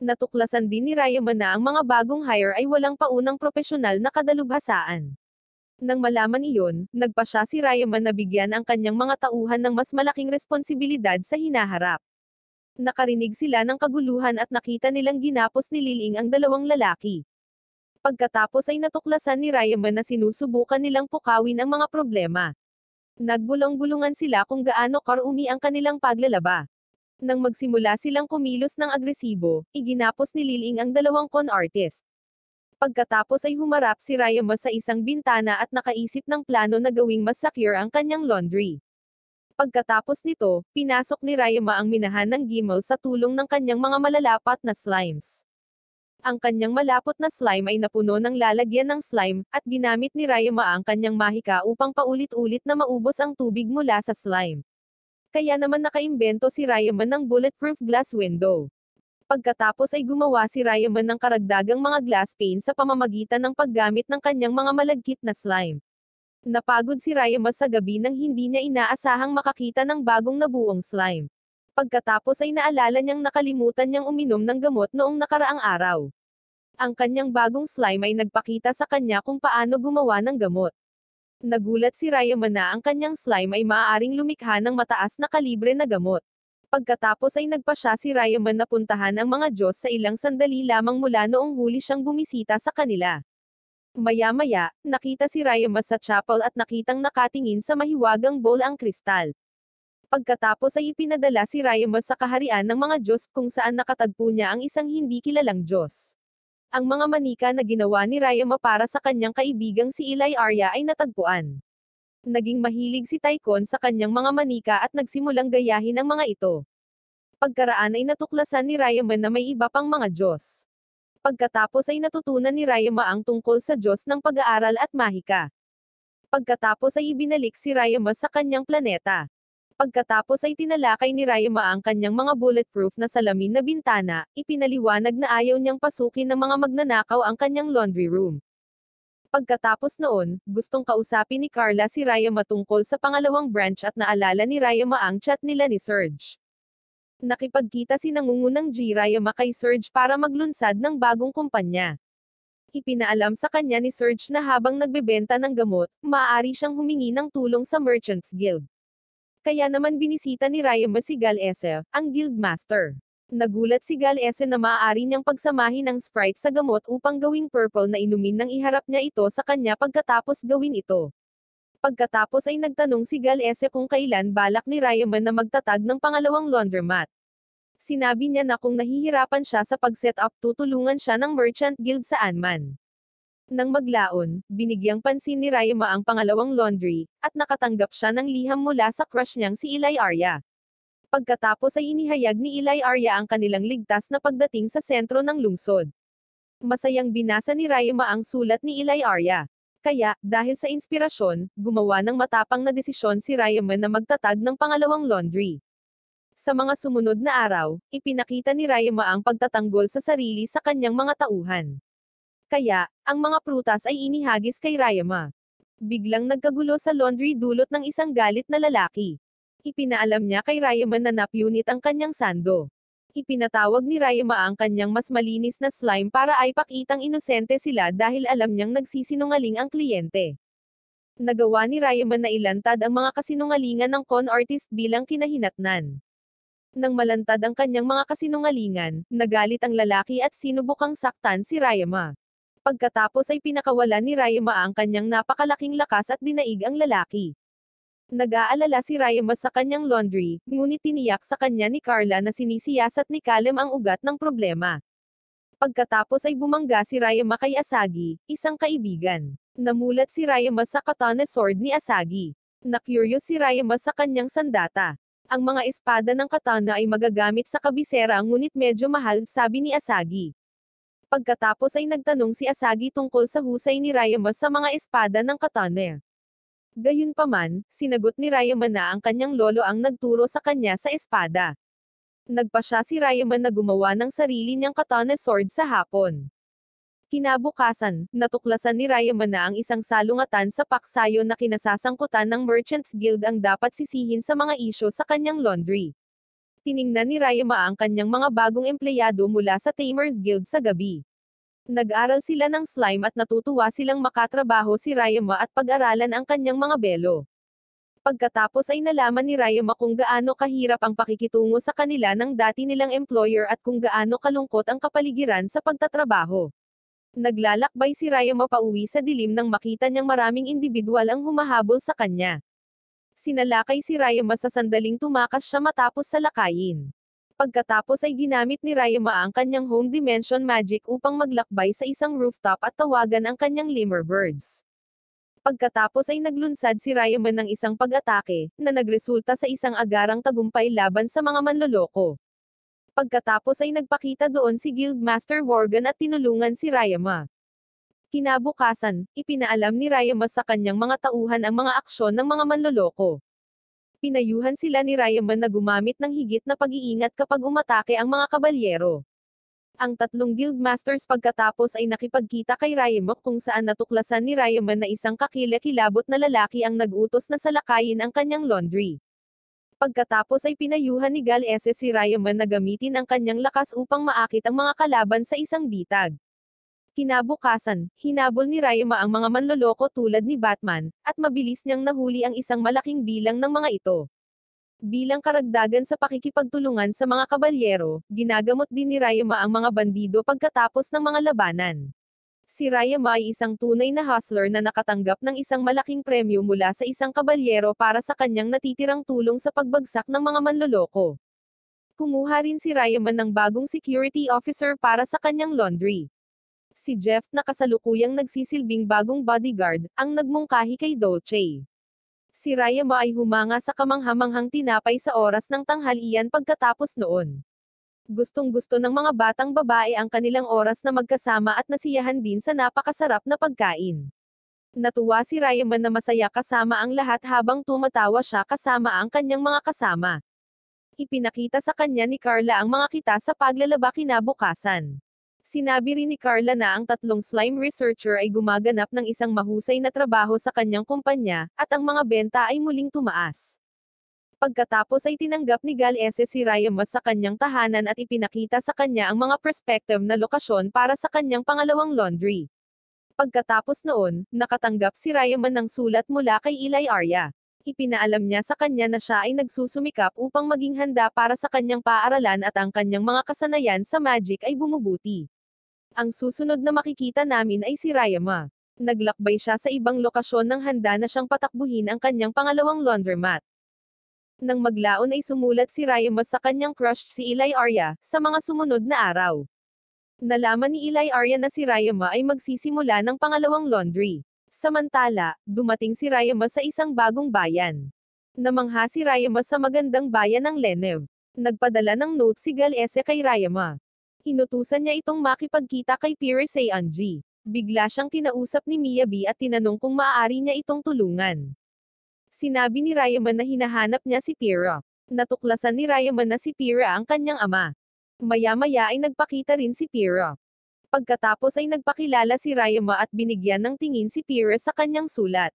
Natuklasan din ni Rayama na ang mga bagong hire ay walang paunang profesional na kadalubhasaan. Nang malaman iyon, nagpa siya si Rayama na bigyan ang kanyang mga tauhan ng mas malaking responsibilidad sa hinaharap. Nakarinig sila ng kaguluhan at nakita nilang ginapos ni Liling ang dalawang lalaki. Pagkatapos ay natuklasan ni Rayman na sinusubukan nilang pukawin ang mga problema. Nagbulong-bulungan sila kung gaano karumi ang kanilang paglalaba. Nang magsimula silang kumilos ng agresibo, iginapos ni Liling ang dalawang con artist. Pagkatapos ay humarap si Rayama sa isang bintana at nakaisip ng plano na gawing mas secure ang kanyang laundry. Pagkatapos nito, pinasok ni Rayama ang minahan ng Gimel sa tulong ng kanyang mga malalapat na slimes. Ang kanyang malapot na slime ay napuno ng lalagyan ng slime, at ginamit ni Rayama ang kanyang mahika upang paulit-ulit na maubos ang tubig mula sa slime. Kaya naman nakaimbento si Rayama ng bulletproof glass window. Pagkatapos ay gumawa si Rayama ng karagdagang mga glass pane sa pamamagitan ng paggamit ng kanyang mga malagkit na slime. Napagod si Rayama sa gabi nang hindi niya inaasahang makakita ng bagong nabuong slime. Pagkatapos ay naalala niyang nakalimutan niyang uminom ng gamot noong nakaraang araw. Ang kanyang bagong slime ay nagpakita sa kanya kung paano gumawa ng gamot. Nagulat si Rayaman na ang kanyang slime ay maaaring lumikha ng mataas na kalibre na gamot. Pagkatapos ay nagpa siya si Rayaman na puntahan ang mga Diyos sa ilang sandali lamang mula noong huli siyang bumisita sa kanila. Maya-maya, nakita si Rayama sa chapel at nakitang nakatingin sa mahiwagang bowl ang kristal. Pagkatapos ay ipinadala si Rayama sa kaharian ng mga Diyos kung saan nakatagpo niya ang isang hindi kilalang Diyos. Ang mga manika na ginawa ni Rayama para sa kanyang kaibigang si Eli Arya ay natagpuan. Naging mahilig si Taikon sa kanyang mga manika at nagsimulang gayahin ang mga ito. Pagkaraan ay natuklasan ni Rayama na may iba pang mga Diyos. Pagkatapos ay natutunan ni Rayama ang tungkol sa Diyos ng pag-aaral at mahika. Pagkatapos ay ibinalik si Rayama sa kanyang planeta. Pagkatapos ay tinalakay ni Rayma ang kanyang mga bulletproof na salamin na bintana, ipinaliwanag na ayaw niyang pasukin ng mga magnanakaw ang kanyang laundry room. Pagkatapos noon, gustong kausapin ni Carla si Rayma tungkol sa pangalawang branch at naalala ni Rayma ang chat nila ni Serge nakipagkita si nangungunang G. Rayama kay Serge para maglunsad ng bagong kumpanya. Ipinaalam sa kanya ni Serge na habang nagbebenta ng gamot, maaari siyang humingi ng tulong sa Merchants Guild. Kaya naman binisita ni Ryama si Gal Esse, ang guildmaster. Nagulat si Gal Esse na maaari niyang pagsamahin ang Sprite sa gamot upang gawing purple na inumin nang iharap niya ito sa kanya pagkatapos gawin ito. Pagkatapos ay nagtanong si Gal Esse kung kailan balak ni Ryaman na magtatag ng pangalawang laundromat. Sinabi niya na kung nahihirapan siya sa pag setup tutulungan siya ng merchant guild saan man. Nang maglaon, binigyang pansin ni Rayma ang pangalawang laundry, at nakatanggap siya ng liham mula sa crush niyang si Ilay Arya. Pagkatapos ay inihayag ni Ilay Arya ang kanilang ligtas na pagdating sa sentro ng lungsod. Masayang binasa ni Rayma ang sulat ni Ilay Arya. Kaya, dahil sa inspirasyon, gumawa ng matapang na desisyon si Rayma na magtatag ng pangalawang laundry. Sa mga sumunod na araw, ipinakita ni Rayma ang pagtatanggol sa sarili sa kanyang mga tauhan. Kaya, ang mga prutas ay inihagis kay Rayama. Biglang nagkagulo sa laundry dulot ng isang galit na lalaki. Ipinaalam niya kay Rayama na nap unit ang kanyang sando. Ipinatawag ni Rayama ang kanyang mas malinis na slime para ay pakitang inosente sila dahil alam niyang nagsisinungaling ang kliyente. Nagawa ni Rayama na ilantad ang mga kasinungalingan ng con artist bilang kinahinatnan. Nang malantad ang kanyang mga kasinungalingan, nagalit ang lalaki at sinubukang saktan si Rayama. Pagkatapos ay pinakawalan ni Rayma ang kanyang napakalaking lakas at dinaig ang lalaki. Nag-aalala si Rayma sa kanyang laundry, ngunit tiniyak sa kanya ni Carla na sinisiyasat ni Kalem ang ugat ng problema. Pagkatapos ay bumangga si Rayama kay Asagi, isang kaibigan. Namulat si Rayama sa katana sword ni Asagi. Nakuryos si Rayama sa kanyang sandata. Ang mga espada ng katana ay magagamit sa kabisera ngunit medyo mahal, sabi ni Asagi pagkatapos ay nagtanong si Asagi tungkol sa husay ni Rayama sa mga espada ng katana. Gayunpaman, sinagot ni Rayama na ang kanyang lolo ang nagturo sa kanya sa espada. Nagpa siya si Rayama na gumawa ng sarili niyang katana sword sa hapon. Kinabukasan, natuklasan ni Rayama na ang isang salungatan sa paksayo na kinasasangkutan ng Merchants Guild ang dapat sisihin sa mga isyo sa kanyang laundry. Tiningnan ni Rayma ang kanyang mga bagong empleyado mula sa Tamers Guild sa gabi. Nag-aral sila ng slime at natutuwa silang makatrabaho si Rayma at pag-aralan ang kanyang mga belo. Pagkatapos ay nalaman ni Rayma kung gaano kahirap ang pakikitungo sa kanila ng dati nilang employer at kung gaano kalungkot ang kapaligiran sa pagtatrabaho. Naglalakbay si Rayma pauwi sa dilim nang makita niyang maraming individual ang humahabol sa kanya. Sinalakay si Rayama sa sandaling tumakas siya matapos salakayin. Pagkatapos ay ginamit ni Rayama ang kanyang home dimension magic upang maglakbay sa isang rooftop at tawagan ang kanyang limmer birds. Pagkatapos ay naglunsad si Rayama ng isang pag-atake, na nagresulta sa isang agarang tagumpay laban sa mga manloloko. Pagkatapos ay nagpakita doon si Guildmaster Worgen at tinulungan si Rayama. Kinabukasan, ipinaalam ni Rayamas sa kanyang mga tauhan ang mga aksyon ng mga manloloko. Pinayuhan sila ni Rayaman na gumamit ng higit na pag-iingat kapag umatake ang mga kabalyero. Ang tatlong guildmasters pagkatapos ay nakipagkita kay Rayaman kung saan natuklasan ni Rayaman na isang kakilakilabot na lalaki ang nagutos na salakayin ang kanyang laundry. Pagkatapos ay pinayuhan ni Gal Ese si Rayaman na gamitin ang kanyang lakas upang maakit ang mga kalaban sa isang bitag. Kinabukasan, hinabol ni Raima ang mga manloloko tulad ni Batman, at mabilis niyang nahuli ang isang malaking bilang ng mga ito. Bilang karagdagan sa pakikipagtulungan sa mga kabalyero, ginagamot din ni Raima ang mga bandido pagkatapos ng mga labanan. Si Raima ay isang tunay na hustler na nakatanggap ng isang malaking premyo mula sa isang kabalyero para sa kanyang natitirang tulong sa pagbagsak ng mga manloloko. Kumuha rin si Raima ng bagong security officer para sa kanyang laundry si Jeff na kasalukuyang nagsisilbing bagong bodyguard, ang nagmungkahi kay Dolce. Si Rayama ay humanga sa kamanghamanghang tinapay sa oras ng tanghalian pagkatapos noon. Gustong-gusto ng mga batang babae ang kanilang oras na magkasama at nasiyahan din sa napakasarap na pagkain. Natuwa si Rayama na masaya kasama ang lahat habang tumatawa siya kasama ang kanyang mga kasama. Ipinakita sa kanya ni Carla ang mga kita sa paglalaba kinabukasan. Sinabi rin ni Carla na ang tatlong slime researcher ay gumaganap ng isang mahusay na trabaho sa kanyang kumpanya, at ang mga benta ay muling tumaas. Pagkatapos ay tinanggap ni Gal Ese si Rayamos sa kanyang tahanan at ipinakita sa kanya ang mga prospective na lokasyon para sa kanyang pangalawang laundry. Pagkatapos noon, nakatanggap si Rayaman ng sulat mula kay Eli Arya. Ipinaalam niya sa kanya na siya ay nagsusumikap upang maging handa para sa kanyang paaralan at ang kanyang mga kasanayan sa magic ay bumubuti. Ang susunod na makikita namin ay si Rayama. Naglakbay siya sa ibang lokasyon nang handa na siyang patakbuhin ang kanyang pangalawang laundromat. Nang maglaon ay sumulat si Rayama sa kanyang crush si Eli Arya, sa mga sumunod na araw. Nalaman ni Eli Arya na si Rayama ay magsisimula ng pangalawang laundry. Samantala, dumating si Rayama sa isang bagong bayan. Namangha si Rayama sa magandang bayan ng Lenev. Nagpadala ng note si Galese kay Rayama. Hinutusan niya itong makipagkita kay Pierre Sayanji. Bigla siyang kinausap ni Miyabi at tinanong kung maaari niya itong tulungan. Sinabi ni Rayaman na hinahanap niya si Pierre. Natuklasan ni Rayaman na si Pierre ang kanyang ama. Maya-maya ay nagpakita rin si Pierre. Pagkatapos ay nagpakilala si Rayama at binigyan ng tingin si Pierre sa kanyang sulat.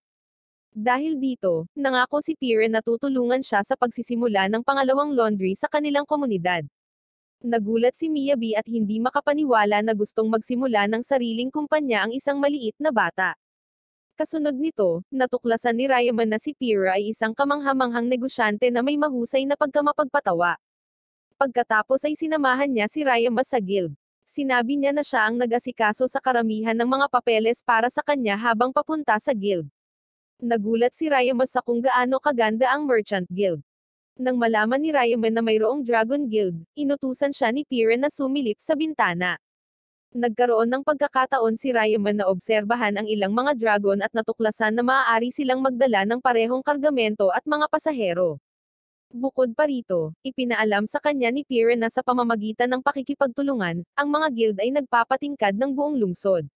Dahil dito, nangako si Pierre na tutulungan siya sa pagsisimula ng pangalawang laundry sa kanilang komunidad. Nagulat si Miyabi at hindi makapaniwala na gustong magsimula ng sariling kumpanya ang isang maliit na bata. Kasunod nito, natuklasan ni Rayman na si Pira ay isang kamanghamanghang negosyante na may mahusay na pagkamapagpatawa. Pagkatapos ay sinamahan niya si Rayman sa guild. Sinabi niya na siya ang nag-asikaso sa karamihan ng mga papeles para sa kanya habang papunta sa guild. Nagulat si Rayman sa kung gaano kaganda ang merchant guild. Nang malaman ni Ryomen na mayroong Dragon Guild, inutusan siya ni Piren na sumilip sa bintana. Nagkaroon ng pagkakataon si Ryomen na obserbahan ang ilang mga dragon at natuklasan na maaari silang magdala ng parehong kargamento at mga pasahero. Bukod pa rito, ipinaalam sa kanya ni Piren na sa pamamagitan ng pakikipagtulungan, ang mga guild ay nagpapatingkad ng buong lungsod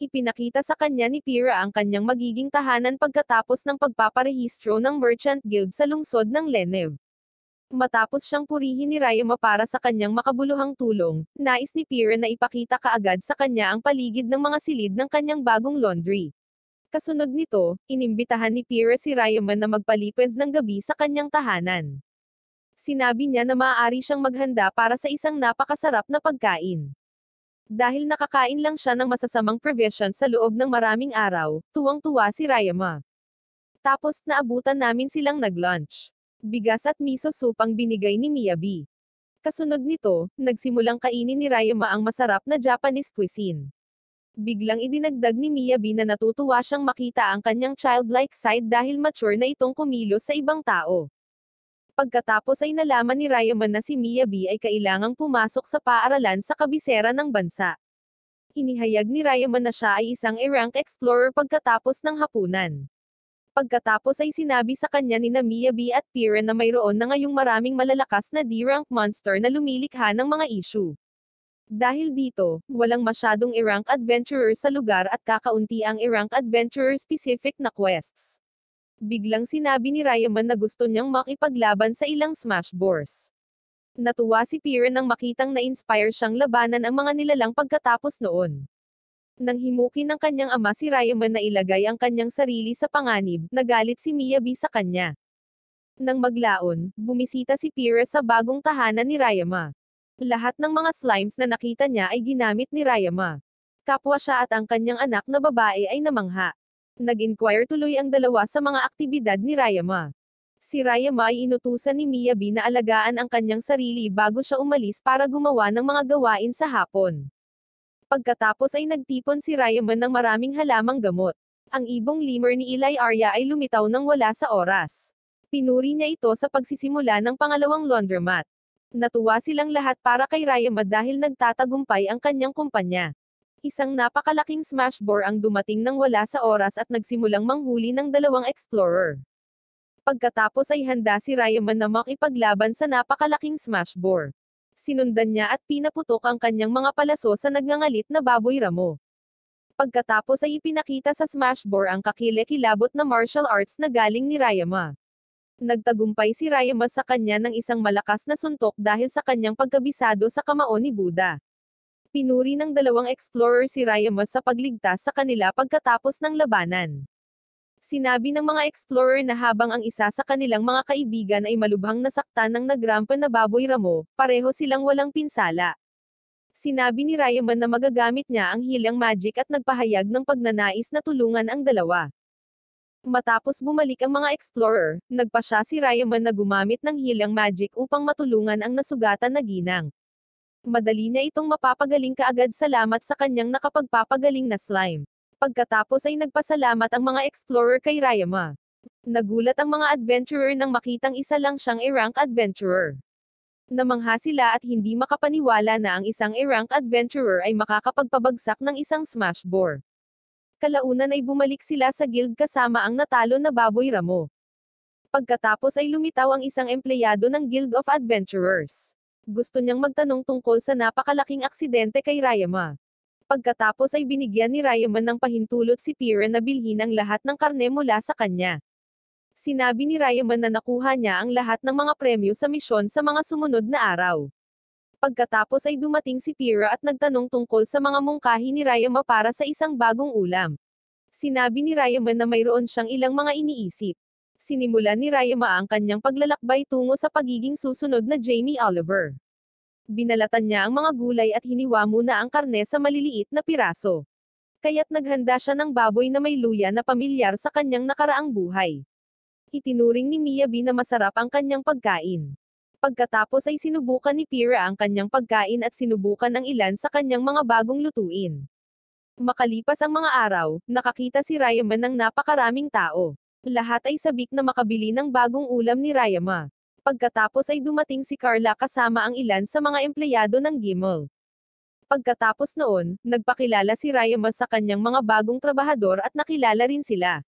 ipinakita sa kanya ni Pira ang kanyang magiging tahanan pagkatapos ng pagpaparehistro ng Merchant Guild sa lungsod ng Lenev. Matapos siyang purihin ni Rayama para sa kanyang makabuluhang tulong, nais ni Pira na ipakita kaagad sa kanya ang paligid ng mga silid ng kanyang bagong laundry. Kasunod nito, inimbitahan ni Pira si Rayama na magpalipes ng gabi sa kanyang tahanan. Sinabi niya na maaari siyang maghanda para sa isang napakasarap na pagkain. Dahil nakakain lang siya ng masasamang provision sa loob ng maraming araw, tuwang-tuwa si Rayama. Tapos naabutan namin silang nag-lunch. Bigas at miso supang binigay ni Miyabi. Kasunod nito, nagsimulang kainin ni Rayama ang masarap na Japanese cuisine. Biglang idinagdag ni Miyabi na natutuwa siyang makita ang kanyang childlike side dahil mature na itong kumilos sa ibang tao pagkatapos ay nalaman ni Ryaman na si Mia B ay kailangang pumasok sa paaralan sa kabisera ng bansa. Inihayag ni Ryaman na siya ay isang e-rank explorer pagkatapos ng hapunan. Pagkatapos ay sinabi sa kanya ni na Mia B at Piran na mayroon na ngayong maraming malalakas na D-rank monster na lumilikha ng mga issue. Dahil dito, walang masyadong e-rank adventurer sa lugar at kakaunti ang e-rank adventurer-specific na quests biglang sinabi ni Ryaman na gusto niyang makipaglaban sa ilang Smash Bros. Natuwa si Piran nang makitang na-inspire siyang labanan ang mga nilalang pagkatapos noon. Nang himukin ng kanyang ama si Ryaman na ilagay ang kanyang sarili sa panganib, nagalit si Miyabi sa kanya. Nang maglaon, bumisita si Pira sa bagong tahanan ni Ryama. Lahat ng mga slimes na nakita niya ay ginamit ni Ryama. Kapwa siya at ang kanyang anak na babae ay namangha. Nag-inquire tuloy ang dalawa sa mga aktibidad ni Rayama. Si Rayama ay inutusan ni Miyabi na alagaan ang kanyang sarili bago siya umalis para gumawa ng mga gawain sa hapon. Pagkatapos ay nagtipon si Rayama ng maraming halamang gamot. Ang ibong limer ni Eli Arya ay lumitaw ng wala sa oras. Pinuri niya ito sa pagsisimula ng pangalawang laundromat. Natuwa silang lahat para kay Rayama dahil nagtatagumpay ang kanyang kumpanya. Isang napakalaking smash bore ang dumating nang wala sa oras at nagsimulang manghuli ng dalawang explorer. Pagkatapos ay handa si Ryaman na makipaglaban sa napakalaking smash bore. Sinundan niya at pinaputok ang kanyang mga palaso sa nagngangalit na baboy ramo. Pagkatapos ay ipinakita sa smash bore ang kakile na martial arts na galing ni Rayama. Nagtagumpay si Rayama sa kanya ng isang malakas na suntok dahil sa kanyang pagkabisado sa kamao ni Buddha. Pinuri ng dalawang explorer si Ryamas sa pagligtas sa kanila pagkatapos ng labanan. Sinabi ng mga explorer na habang ang isa sa kanilang mga kaibigan ay malubhang nasaktan ng nagrampa na baboy ramo, pareho silang walang pinsala. Sinabi ni Ryaman na magagamit niya ang hilang magic at nagpahayag ng pagnanais na tulungan ang dalawa. Matapos bumalik ang mga explorer, nagpa siya si Ryaman na gumamit ng hilang magic upang matulungan ang nasugatan na ginang. Madali na itong mapapagaling kaagad salamat sa kanyang nakapagpapagaling na slime. Pagkatapos ay nagpasalamat ang mga explorer kay Rayama. Nagulat ang mga adventurer nang makitang isa lang siyang e-rank adventurer. Namangha sila at hindi makapaniwala na ang isang e-rank adventurer ay makakapagpabagsak ng isang smash bore. Kalaunan ay bumalik sila sa guild kasama ang natalo na baboy ramo. Pagkatapos ay lumitaw ang isang empleyado ng Guild of Adventurers gusto niyang magtanong tungkol sa napakalaking aksidente kay Rayama. Pagkatapos ay binigyan ni Rayaman ng pahintulot si Pira na bilhin ang lahat ng karne mula sa kanya. Sinabi ni Rayaman na nakuha niya ang lahat ng mga premyo sa misyon sa mga sumunod na araw. Pagkatapos ay dumating si Pira at nagtanong tungkol sa mga mungkahi ni Rayama para sa isang bagong ulam. Sinabi ni Rayaman na mayroon siyang ilang mga iniisip sinimula ni Rayama ang kanyang paglalakbay tungo sa pagiging susunod na Jamie Oliver. Binalatan niya ang mga gulay at hiniwa muna ang karne sa maliliit na piraso. Kaya't naghanda siya ng baboy na may luya na pamilyar sa kanyang nakaraang buhay. Itinuring ni Miyabi na masarap ang kanyang pagkain. Pagkatapos ay sinubukan ni Pira ang kanyang pagkain at sinubukan ang ilan sa kanyang mga bagong lutuin. Makalipas ang mga araw, nakakita si Rayaman ng napakaraming tao. Lahat ay sabik na makabili ng bagong ulam ni Rayama. Pagkatapos ay dumating si Carla kasama ang ilan sa mga empleyado ng Gimel. Pagkatapos noon, nagpakilala si Rayama sa kanyang mga bagong trabahador at nakilala rin sila.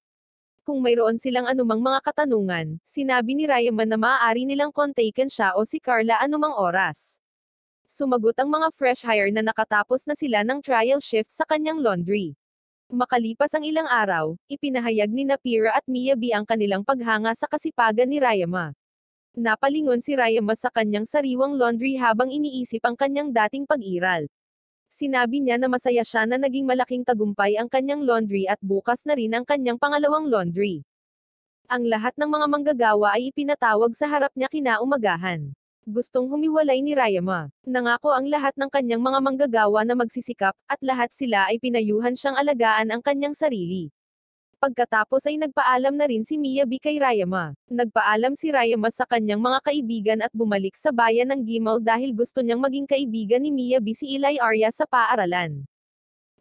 Kung mayroon silang anumang mga katanungan, sinabi ni Rayama na maaari nilang kontaken siya o si Carla anumang oras. Sumagot ang mga fresh hire na nakatapos na sila ng trial shift sa kanyang laundry. Makalipas ang ilang araw, ipinahayag ni Napira at Miyabi ang kanilang paghanga sa kasipagan ni Rayama. Napalingon si Rayama sa kanyang sariwang laundry habang iniisip ang kanyang dating pag-iral. Sinabi niya na masaya siya na naging malaking tagumpay ang kanyang laundry at bukas na rin ang kanyang pangalawang laundry. Ang lahat ng mga manggagawa ay ipinatawag sa harap niya kinaumagahan. Gustong humiwalay ni Rayama. Nangako ang lahat ng kanyang mga manggagawa na magsisikap, at lahat sila ay pinayuhan siyang alagaan ang kanyang sarili. Pagkatapos ay nagpaalam na rin si Miyabi kay Rayama. Nagpaalam si Rayama sa kanyang mga kaibigan at bumalik sa bayan ng Gimel dahil gusto niyang maging kaibigan ni Miyabi si Ilay Arya sa paaralan.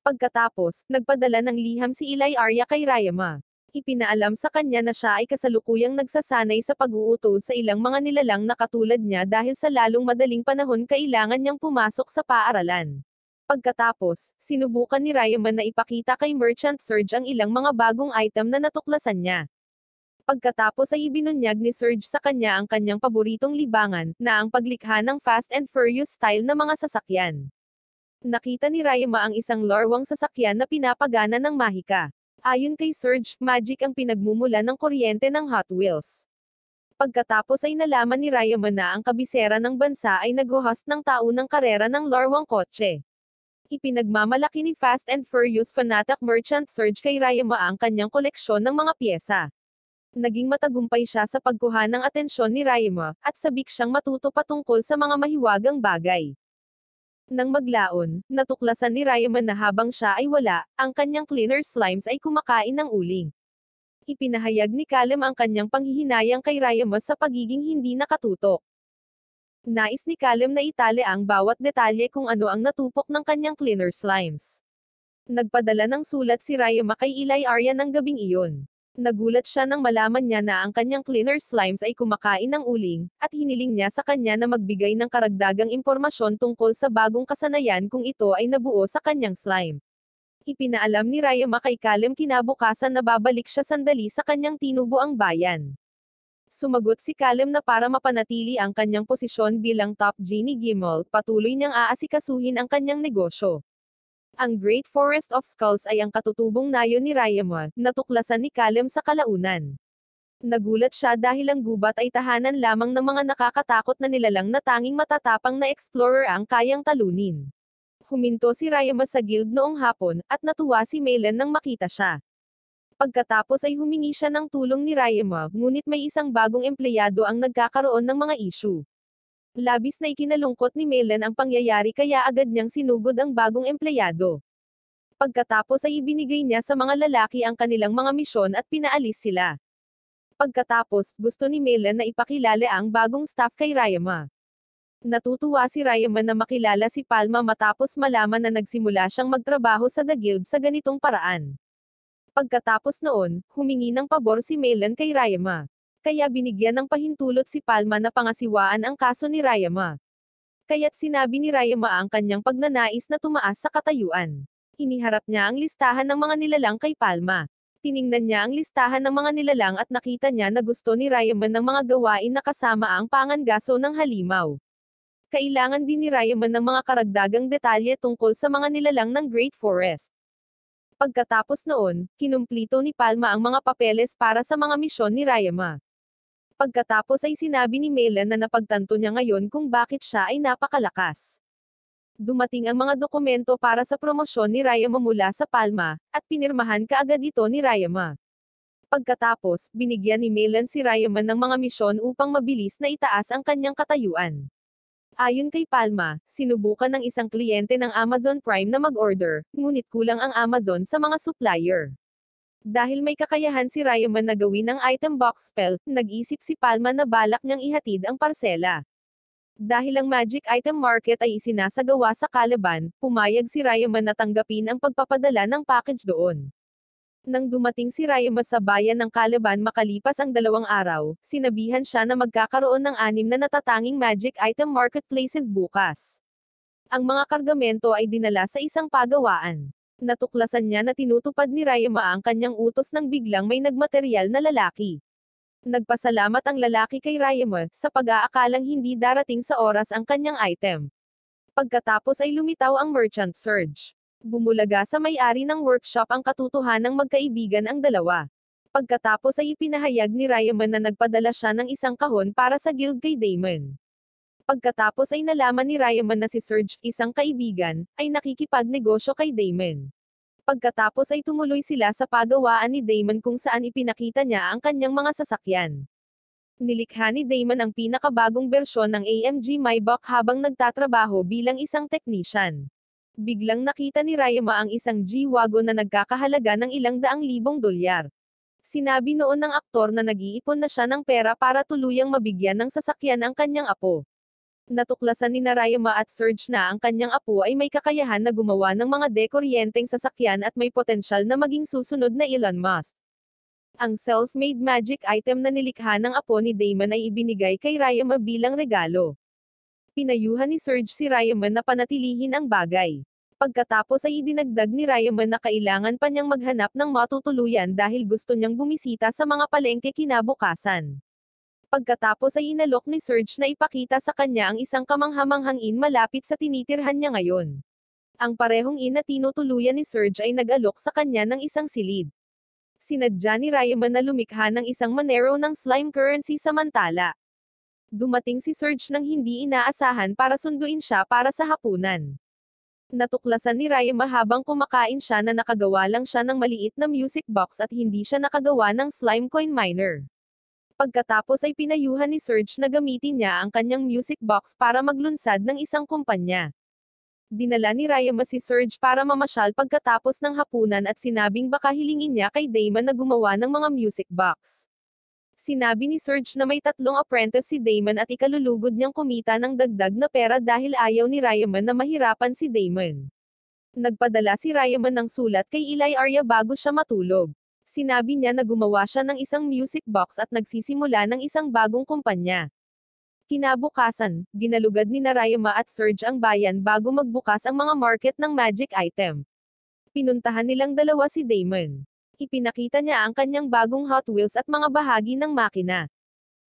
Pagkatapos, nagpadala ng liham si Ilay Arya kay Rayama. Ipinaalam sa kanya na siya ay kasalukuyang nagsasanay sa pag-uutod sa ilang mga nilalang na katulad niya dahil sa lalong madaling panahon kailangan niyang pumasok sa paaralan. Pagkatapos, sinubukan ni Ryaman na ipakita kay Merchant Surge ang ilang mga bagong item na natuklasan niya. Pagkatapos ay ibinunyag ni Surge sa kanya ang kanyang paboritong libangan, na ang paglikha ng fast and furious style na mga sasakyan. Nakita ni Rayama ang isang lorwang sasakyan na pinapagana ng mahika. Ayon kay Surge, magic ang pinagmumula ng kuryente ng Hot Wheels. Pagkatapos ay nalaman ni Rayama na ang kabisera ng bansa ay nag-host ng taunang karera ng larwang kotse. Ipinagmamalaki ni Fast and Furious fanatic merchant Surge kay Rayama ang kanyang koleksyon ng mga piyesa. Naging matagumpay siya sa pagkuha ng atensyon ni Rayama, at sabik siyang matuto patungkol sa mga mahiwagang bagay. Nang maglaon, natuklasan ni Rayman na habang siya ay wala, ang kanyang cleaner slimes ay kumakain ng uling. Ipinahayag ni Kalem ang kanyang panghihinayang kay Rayman sa pagiging hindi nakatutok. Nais ni Kalem na itali ang bawat detalye kung ano ang natupok ng kanyang cleaner slimes. Nagpadala ng sulat si Rayama kay Ilay Arya ng gabing iyon nagulat siya nang malaman niya na ang kanyang cleaner slimes ay kumakain ng uling, at hiniling niya sa kanya na magbigay ng karagdagang impormasyon tungkol sa bagong kasanayan kung ito ay nabuo sa kanyang slime. Ipinaalam ni Rayama kay Kalem kinabukasan na babalik siya sandali sa kanyang tinubuang bayan. Sumagot si Kalem na para mapanatili ang kanyang posisyon bilang top genie ni Gimel, patuloy niyang aasikasuhin ang kanyang negosyo. Ang Great Forest of Skulls ay ang katutubong nayo ni Rayamon, natuklasan ni Kalem sa kalaunan. Nagulat siya dahil ang gubat ay tahanan lamang ng mga nakakatakot na nilalang na tanging matatapang na explorer ang kayang talunin. Huminto si Rayama sa guild noong hapon, at natuwa si Melen nang makita siya. Pagkatapos ay humingi siya ng tulong ni Rayama, ngunit may isang bagong empleyado ang nagkakaroon ng mga issue. Labis na ikinalungkot ni Melen ang pangyayari kaya agad niyang sinugod ang bagong empleyado. Pagkatapos ay ibinigay niya sa mga lalaki ang kanilang mga misyon at pinaalis sila. Pagkatapos, gusto ni Melen na ipakilala ang bagong staff kay Rayama. Natutuwa si Rayama na makilala si Palma matapos malaman na nagsimula siyang magtrabaho sa The Guild sa ganitong paraan. Pagkatapos noon, humingi ng pabor si Melen kay Rayama. Kaya binigyan ng pahintulot si Palma na pangasiwaan ang kaso ni Rayama. Kaya't sinabi ni Rayama ang kanyang pagnanais na tumaas sa katayuan. Iniharap niya ang listahan ng mga nilalang kay Palma. Tiningnan niya ang listahan ng mga nilalang at nakita niya na gusto ni Rayaman ng mga gawain na kasama ang pangangaso ng halimaw. Kailangan din ni Rayaman ng mga karagdagang detalye tungkol sa mga nilalang ng Great Forest. Pagkatapos noon, kinumplito ni Palma ang mga papeles para sa mga misyon ni Rayama. Pagkatapos ay sinabi ni Melan na napagtanto niya ngayon kung bakit siya ay napakalakas. Dumating ang mga dokumento para sa promosyon ni Rayama mula sa Palma, at pinirmahan kaagad ito ni Rayama. Pagkatapos, binigyan ni Melan si Rayama ng mga misyon upang mabilis na itaas ang kanyang katayuan. Ayon kay Palma, sinubukan ng isang kliyente ng Amazon Prime na mag-order, ngunit kulang ang Amazon sa mga supplier. Dahil may kakayahan si Ryoman na gawin ang item box spell, nag-isip si Palma na balak niyang ihatid ang parsela. Dahil ang magic item market ay isinasagawa sa Calaban, pumayag si Ryoman na tanggapin ang pagpapadala ng package doon. Nang dumating si Ryoman sa bayan ng Calaban makalipas ang dalawang araw, sinabihan siya na magkakaroon ng anim na natatanging magic item marketplaces bukas. Ang mga kargamento ay dinala sa isang pagawaan natuklasan niya na tinutupad ni Rayma ang kanyang utos nang biglang may nagmaterial na lalaki. Nagpasalamat ang lalaki kay Rayma, sa pag-aakalang hindi darating sa oras ang kanyang item. Pagkatapos ay lumitaw ang merchant surge. Bumulaga sa may-ari ng workshop ang ng magkaibigan ang dalawa. Pagkatapos ay ipinahayag ni Rayman na nagpadala siya ng isang kahon para sa guild kay Damon. Pagkatapos ay nalaman ni Ryaman na si Serge, isang kaibigan, ay nakikipagnegosyo kay Damon. Pagkatapos ay tumuloy sila sa pagawaan ni Damon kung saan ipinakita niya ang kanyang mga sasakyan. Nilikha ni Damon ang pinakabagong bersyon ng AMG Maybach habang nagtatrabaho bilang isang technician. Biglang nakita ni Rayama ang isang G-Wagon na nagkakahalaga ng ilang daang libong dolyar. Sinabi noon ng aktor na nag-iipon na siya ng pera para tuluyang mabigyan ng sasakyan ang kanyang apo natuklasan ni Narayama at Surge na ang kanyang apo ay may kakayahan na gumawa ng mga dekoryenteng sasakyan at may potensyal na maging susunod na Elon Musk. Ang self-made magic item na nilikha ng apo ni Damon ay ibinigay kay Rayama bilang regalo. Pinayuhan ni Surge si Rayama na panatilihin ang bagay. Pagkatapos ay idinagdag ni Rayama na kailangan pa niyang maghanap ng matutuluyan dahil gusto niyang bumisita sa mga palengke kinabukasan pagkatapos ay inalok ni Serge na ipakita sa kanya ang isang kamanghamanghang in malapit sa tinitirhan niya ngayon. Ang parehong in na tinutuluyan ni Serge ay nag-alok sa kanya ng isang silid. Sinadya ni Rayman na lumikha ng isang manero ng slime currency samantala. Dumating si Serge nang hindi inaasahan para sunduin siya para sa hapunan natuklasan ni Rayma habang kumakain siya na nakagawa lang siya ng maliit na music box at hindi siya nakagawa ng slime coin miner pagkatapos ay pinayuhan ni Serge na gamitin niya ang kanyang music box para maglunsad ng isang kumpanya. Dinala ni Ryama si Serge para mamasyal pagkatapos ng hapunan at sinabing baka hilingin niya kay Damon na gumawa ng mga music box. Sinabi ni Serge na may tatlong apprentice si Damon at ikalulugod niyang kumita ng dagdag na pera dahil ayaw ni Ryaman na mahirapan si Damon. Nagpadala si Ryaman ng sulat kay Eli Arya bago siya matulog sinabi niya na gumawa siya ng isang music box at nagsisimula ng isang bagong kumpanya. Kinabukasan, ginalugad ni Narayama at Surge ang bayan bago magbukas ang mga market ng magic item. Pinuntahan nilang dalawa si Damon. Ipinakita niya ang kanyang bagong Hot Wheels at mga bahagi ng makina.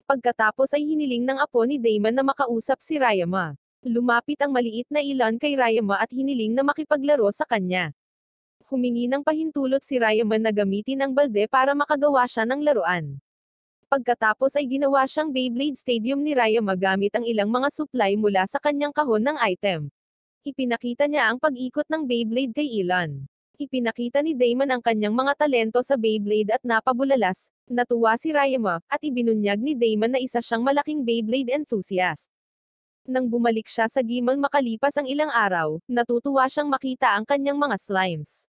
Pagkatapos ay hiniling ng apo ni Damon na makausap si Rayama. Lumapit ang maliit na ilan kay Rayama at hiniling na makipaglaro sa kanya humingi ng pahintulot si Rayman na gamitin ang balde para makagawa siya ng laruan. Pagkatapos ay ginawa siyang Beyblade Stadium ni Rayama gamit ang ilang mga supply mula sa kanyang kahon ng item. Ipinakita niya ang pag-ikot ng Beyblade kay Elon. Ipinakita ni Damon ang kanyang mga talento sa Beyblade at napabulalas, natuwa si Rayama, at ibinunyag ni Damon na isa siyang malaking Beyblade enthusiast. Nang bumalik siya sa Gimal makalipas ang ilang araw, natutuwa siyang makita ang kanyang mga slimes.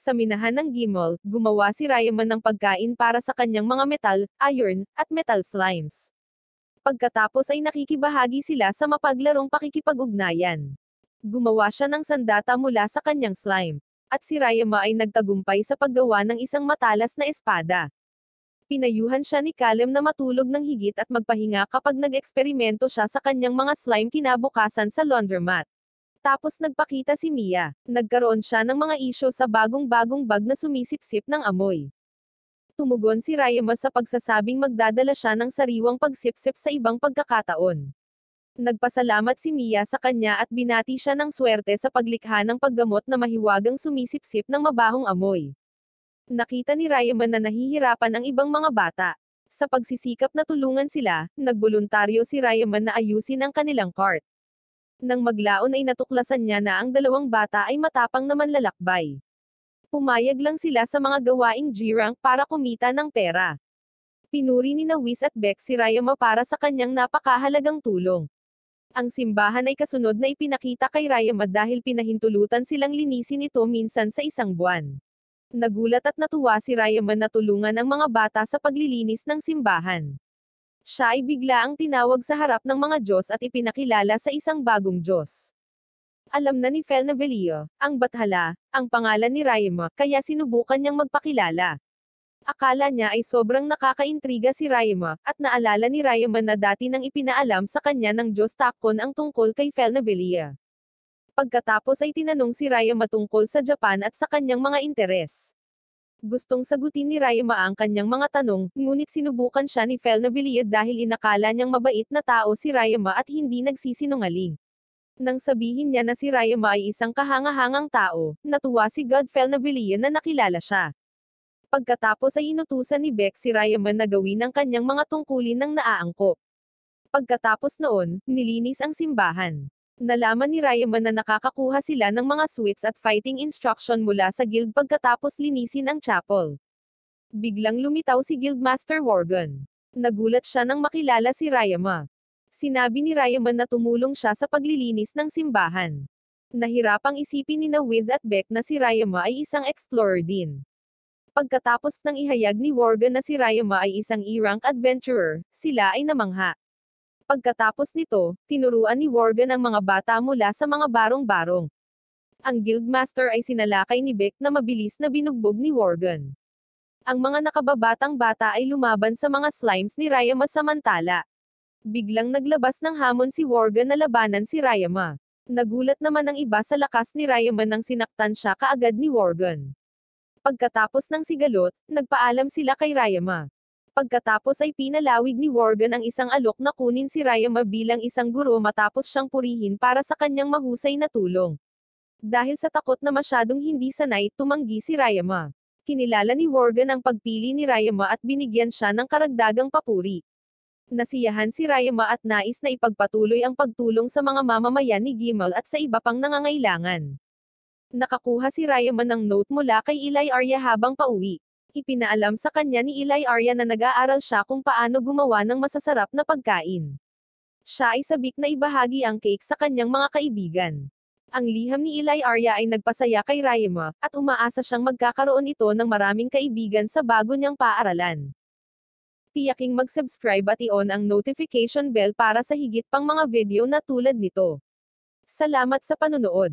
Sa minahan ng Gimol, gumawa si Rayman ng pagkain para sa kanyang mga metal, iron, at metal slimes. Pagkatapos ay nakikibahagi sila sa mapaglarong pakikipag-ugnayan. Gumawa siya ng sandata mula sa kanyang slime. At si Rayama ay nagtagumpay sa paggawa ng isang matalas na espada pinayuhan siya ni Kalem na matulog ng higit at magpahinga kapag nag-eksperimento siya sa kanyang mga slime kinabukasan sa laundromat. Tapos nagpakita si Mia, nagkaroon siya ng mga isyo sa bagong-bagong bag na sumisipsip ng amoy. Tumugon si Rayama sa pagsasabing magdadala siya ng sariwang pagsipsip sa ibang pagkakataon. Nagpasalamat si Mia sa kanya at binati siya ng swerte sa paglikha ng paggamot na mahiwagang sumisipsip ng mabahong amoy. Nakita ni Rayman na nahihirapan ang ibang mga bata. Sa pagsisikap na tulungan sila, nagboluntaryo si Rayman na ayusin ang kanilang cart. Nang maglaon ay natuklasan niya na ang dalawang bata ay matapang naman lalakbay. Pumayag lang sila sa mga gawaing G-rank para kumita ng pera. Pinuri ni Nawis at Beck si Rayama para sa kanyang napakahalagang tulong. Ang simbahan ay kasunod na ipinakita kay Rayama dahil pinahintulutan silang linisin ito minsan sa isang buwan. Nagulat at natuwa si Rayaman na tulungan ang mga bata sa paglilinis ng simbahan siya ay biglaang tinawag sa harap ng mga Diyos at ipinakilala sa isang bagong Diyos. Alam na ni Fel Navelio, ang bathala, ang pangalan ni Raimo, kaya sinubukan niyang magpakilala. Akala niya ay sobrang nakakaintriga si Raima, at naalala ni Raima na dati nang ipinaalam sa kanya ng Diyos Takon ang tungkol kay Felnavelia. Pagkatapos ay tinanong si Raima tungkol sa Japan at sa kanyang mga interes. Gustong sagutin ni Raima ang kanyang mga tanong, ngunit sinubukan siya ni Fel Navillier dahil inakala niyang mabait na tao si Raima at hindi nagsisinungaling. Nang sabihin niya na si Raima ay isang kahangahangang tao, natuwa si God Fel Navillier na nakilala siya. Pagkatapos ay inutusan ni Beck si Raima na gawin ang kanyang mga tungkulin ng naaangkop. Pagkatapos noon, nilinis ang simbahan. Nalaman ni Ryaman na nakakakuha sila ng mga suites at fighting instruction mula sa guild pagkatapos linisin ang chapel. Biglang lumitaw si Guildmaster Worgen. Nagulat siya nang makilala si Ryama. Sinabi ni Ryaman na tumulong siya sa paglilinis ng simbahan. Nahirapang isipin ni na Wiz at Beck na si Ryama ay isang explorer din. Pagkatapos ng ihayag ni Worgen na si Ryama ay isang E-rank adventurer, sila ay namangha. Pagkatapos nito, tinuruan ni Worgan ang mga bata mula sa mga barong-barong. Ang guildmaster ay sinalakay ni Beck na mabilis na binugbog ni Worgan. Ang mga nakababatang bata ay lumaban sa mga slimes ni Rayama samantala. Biglang naglabas ng hamon si Worgan na labanan si Rayama. Nagulat naman ang iba sa lakas ni Rayama nang sinaktan siya kaagad ni Worgan. Pagkatapos ng sigalot, nagpaalam sila kay Rayama pagkatapos ay pinalawig ni Worgan ang isang alok na kunin si Rayama bilang isang guro matapos siyang purihin para sa kanyang mahusay na tulong. Dahil sa takot na masyadong hindi sanay, tumanggi si Rayama. Kinilala ni Worgan ang pagpili ni Rayama at binigyan siya ng karagdagang papuri. Nasiyahan si Rayama at nais na ipagpatuloy ang pagtulong sa mga mamamayan ni Gimel at sa iba pang nangangailangan. Nakakuha si Rayama ng note mula kay Ilay Arya habang pauwi. Ipinaalam sa kanya ni Eli Arya na nag-aaral siya kung paano gumawa ng masasarap na pagkain. Siya ay sabik na ibahagi ang cake sa kanyang mga kaibigan. Ang liham ni Eli Arya ay nagpasaya kay Rayma, at umaasa siyang magkakaroon ito ng maraming kaibigan sa bago niyang paaralan. Tiyaking mag-subscribe at i-on ang notification bell para sa higit pang mga video na tulad nito. Salamat sa panonood.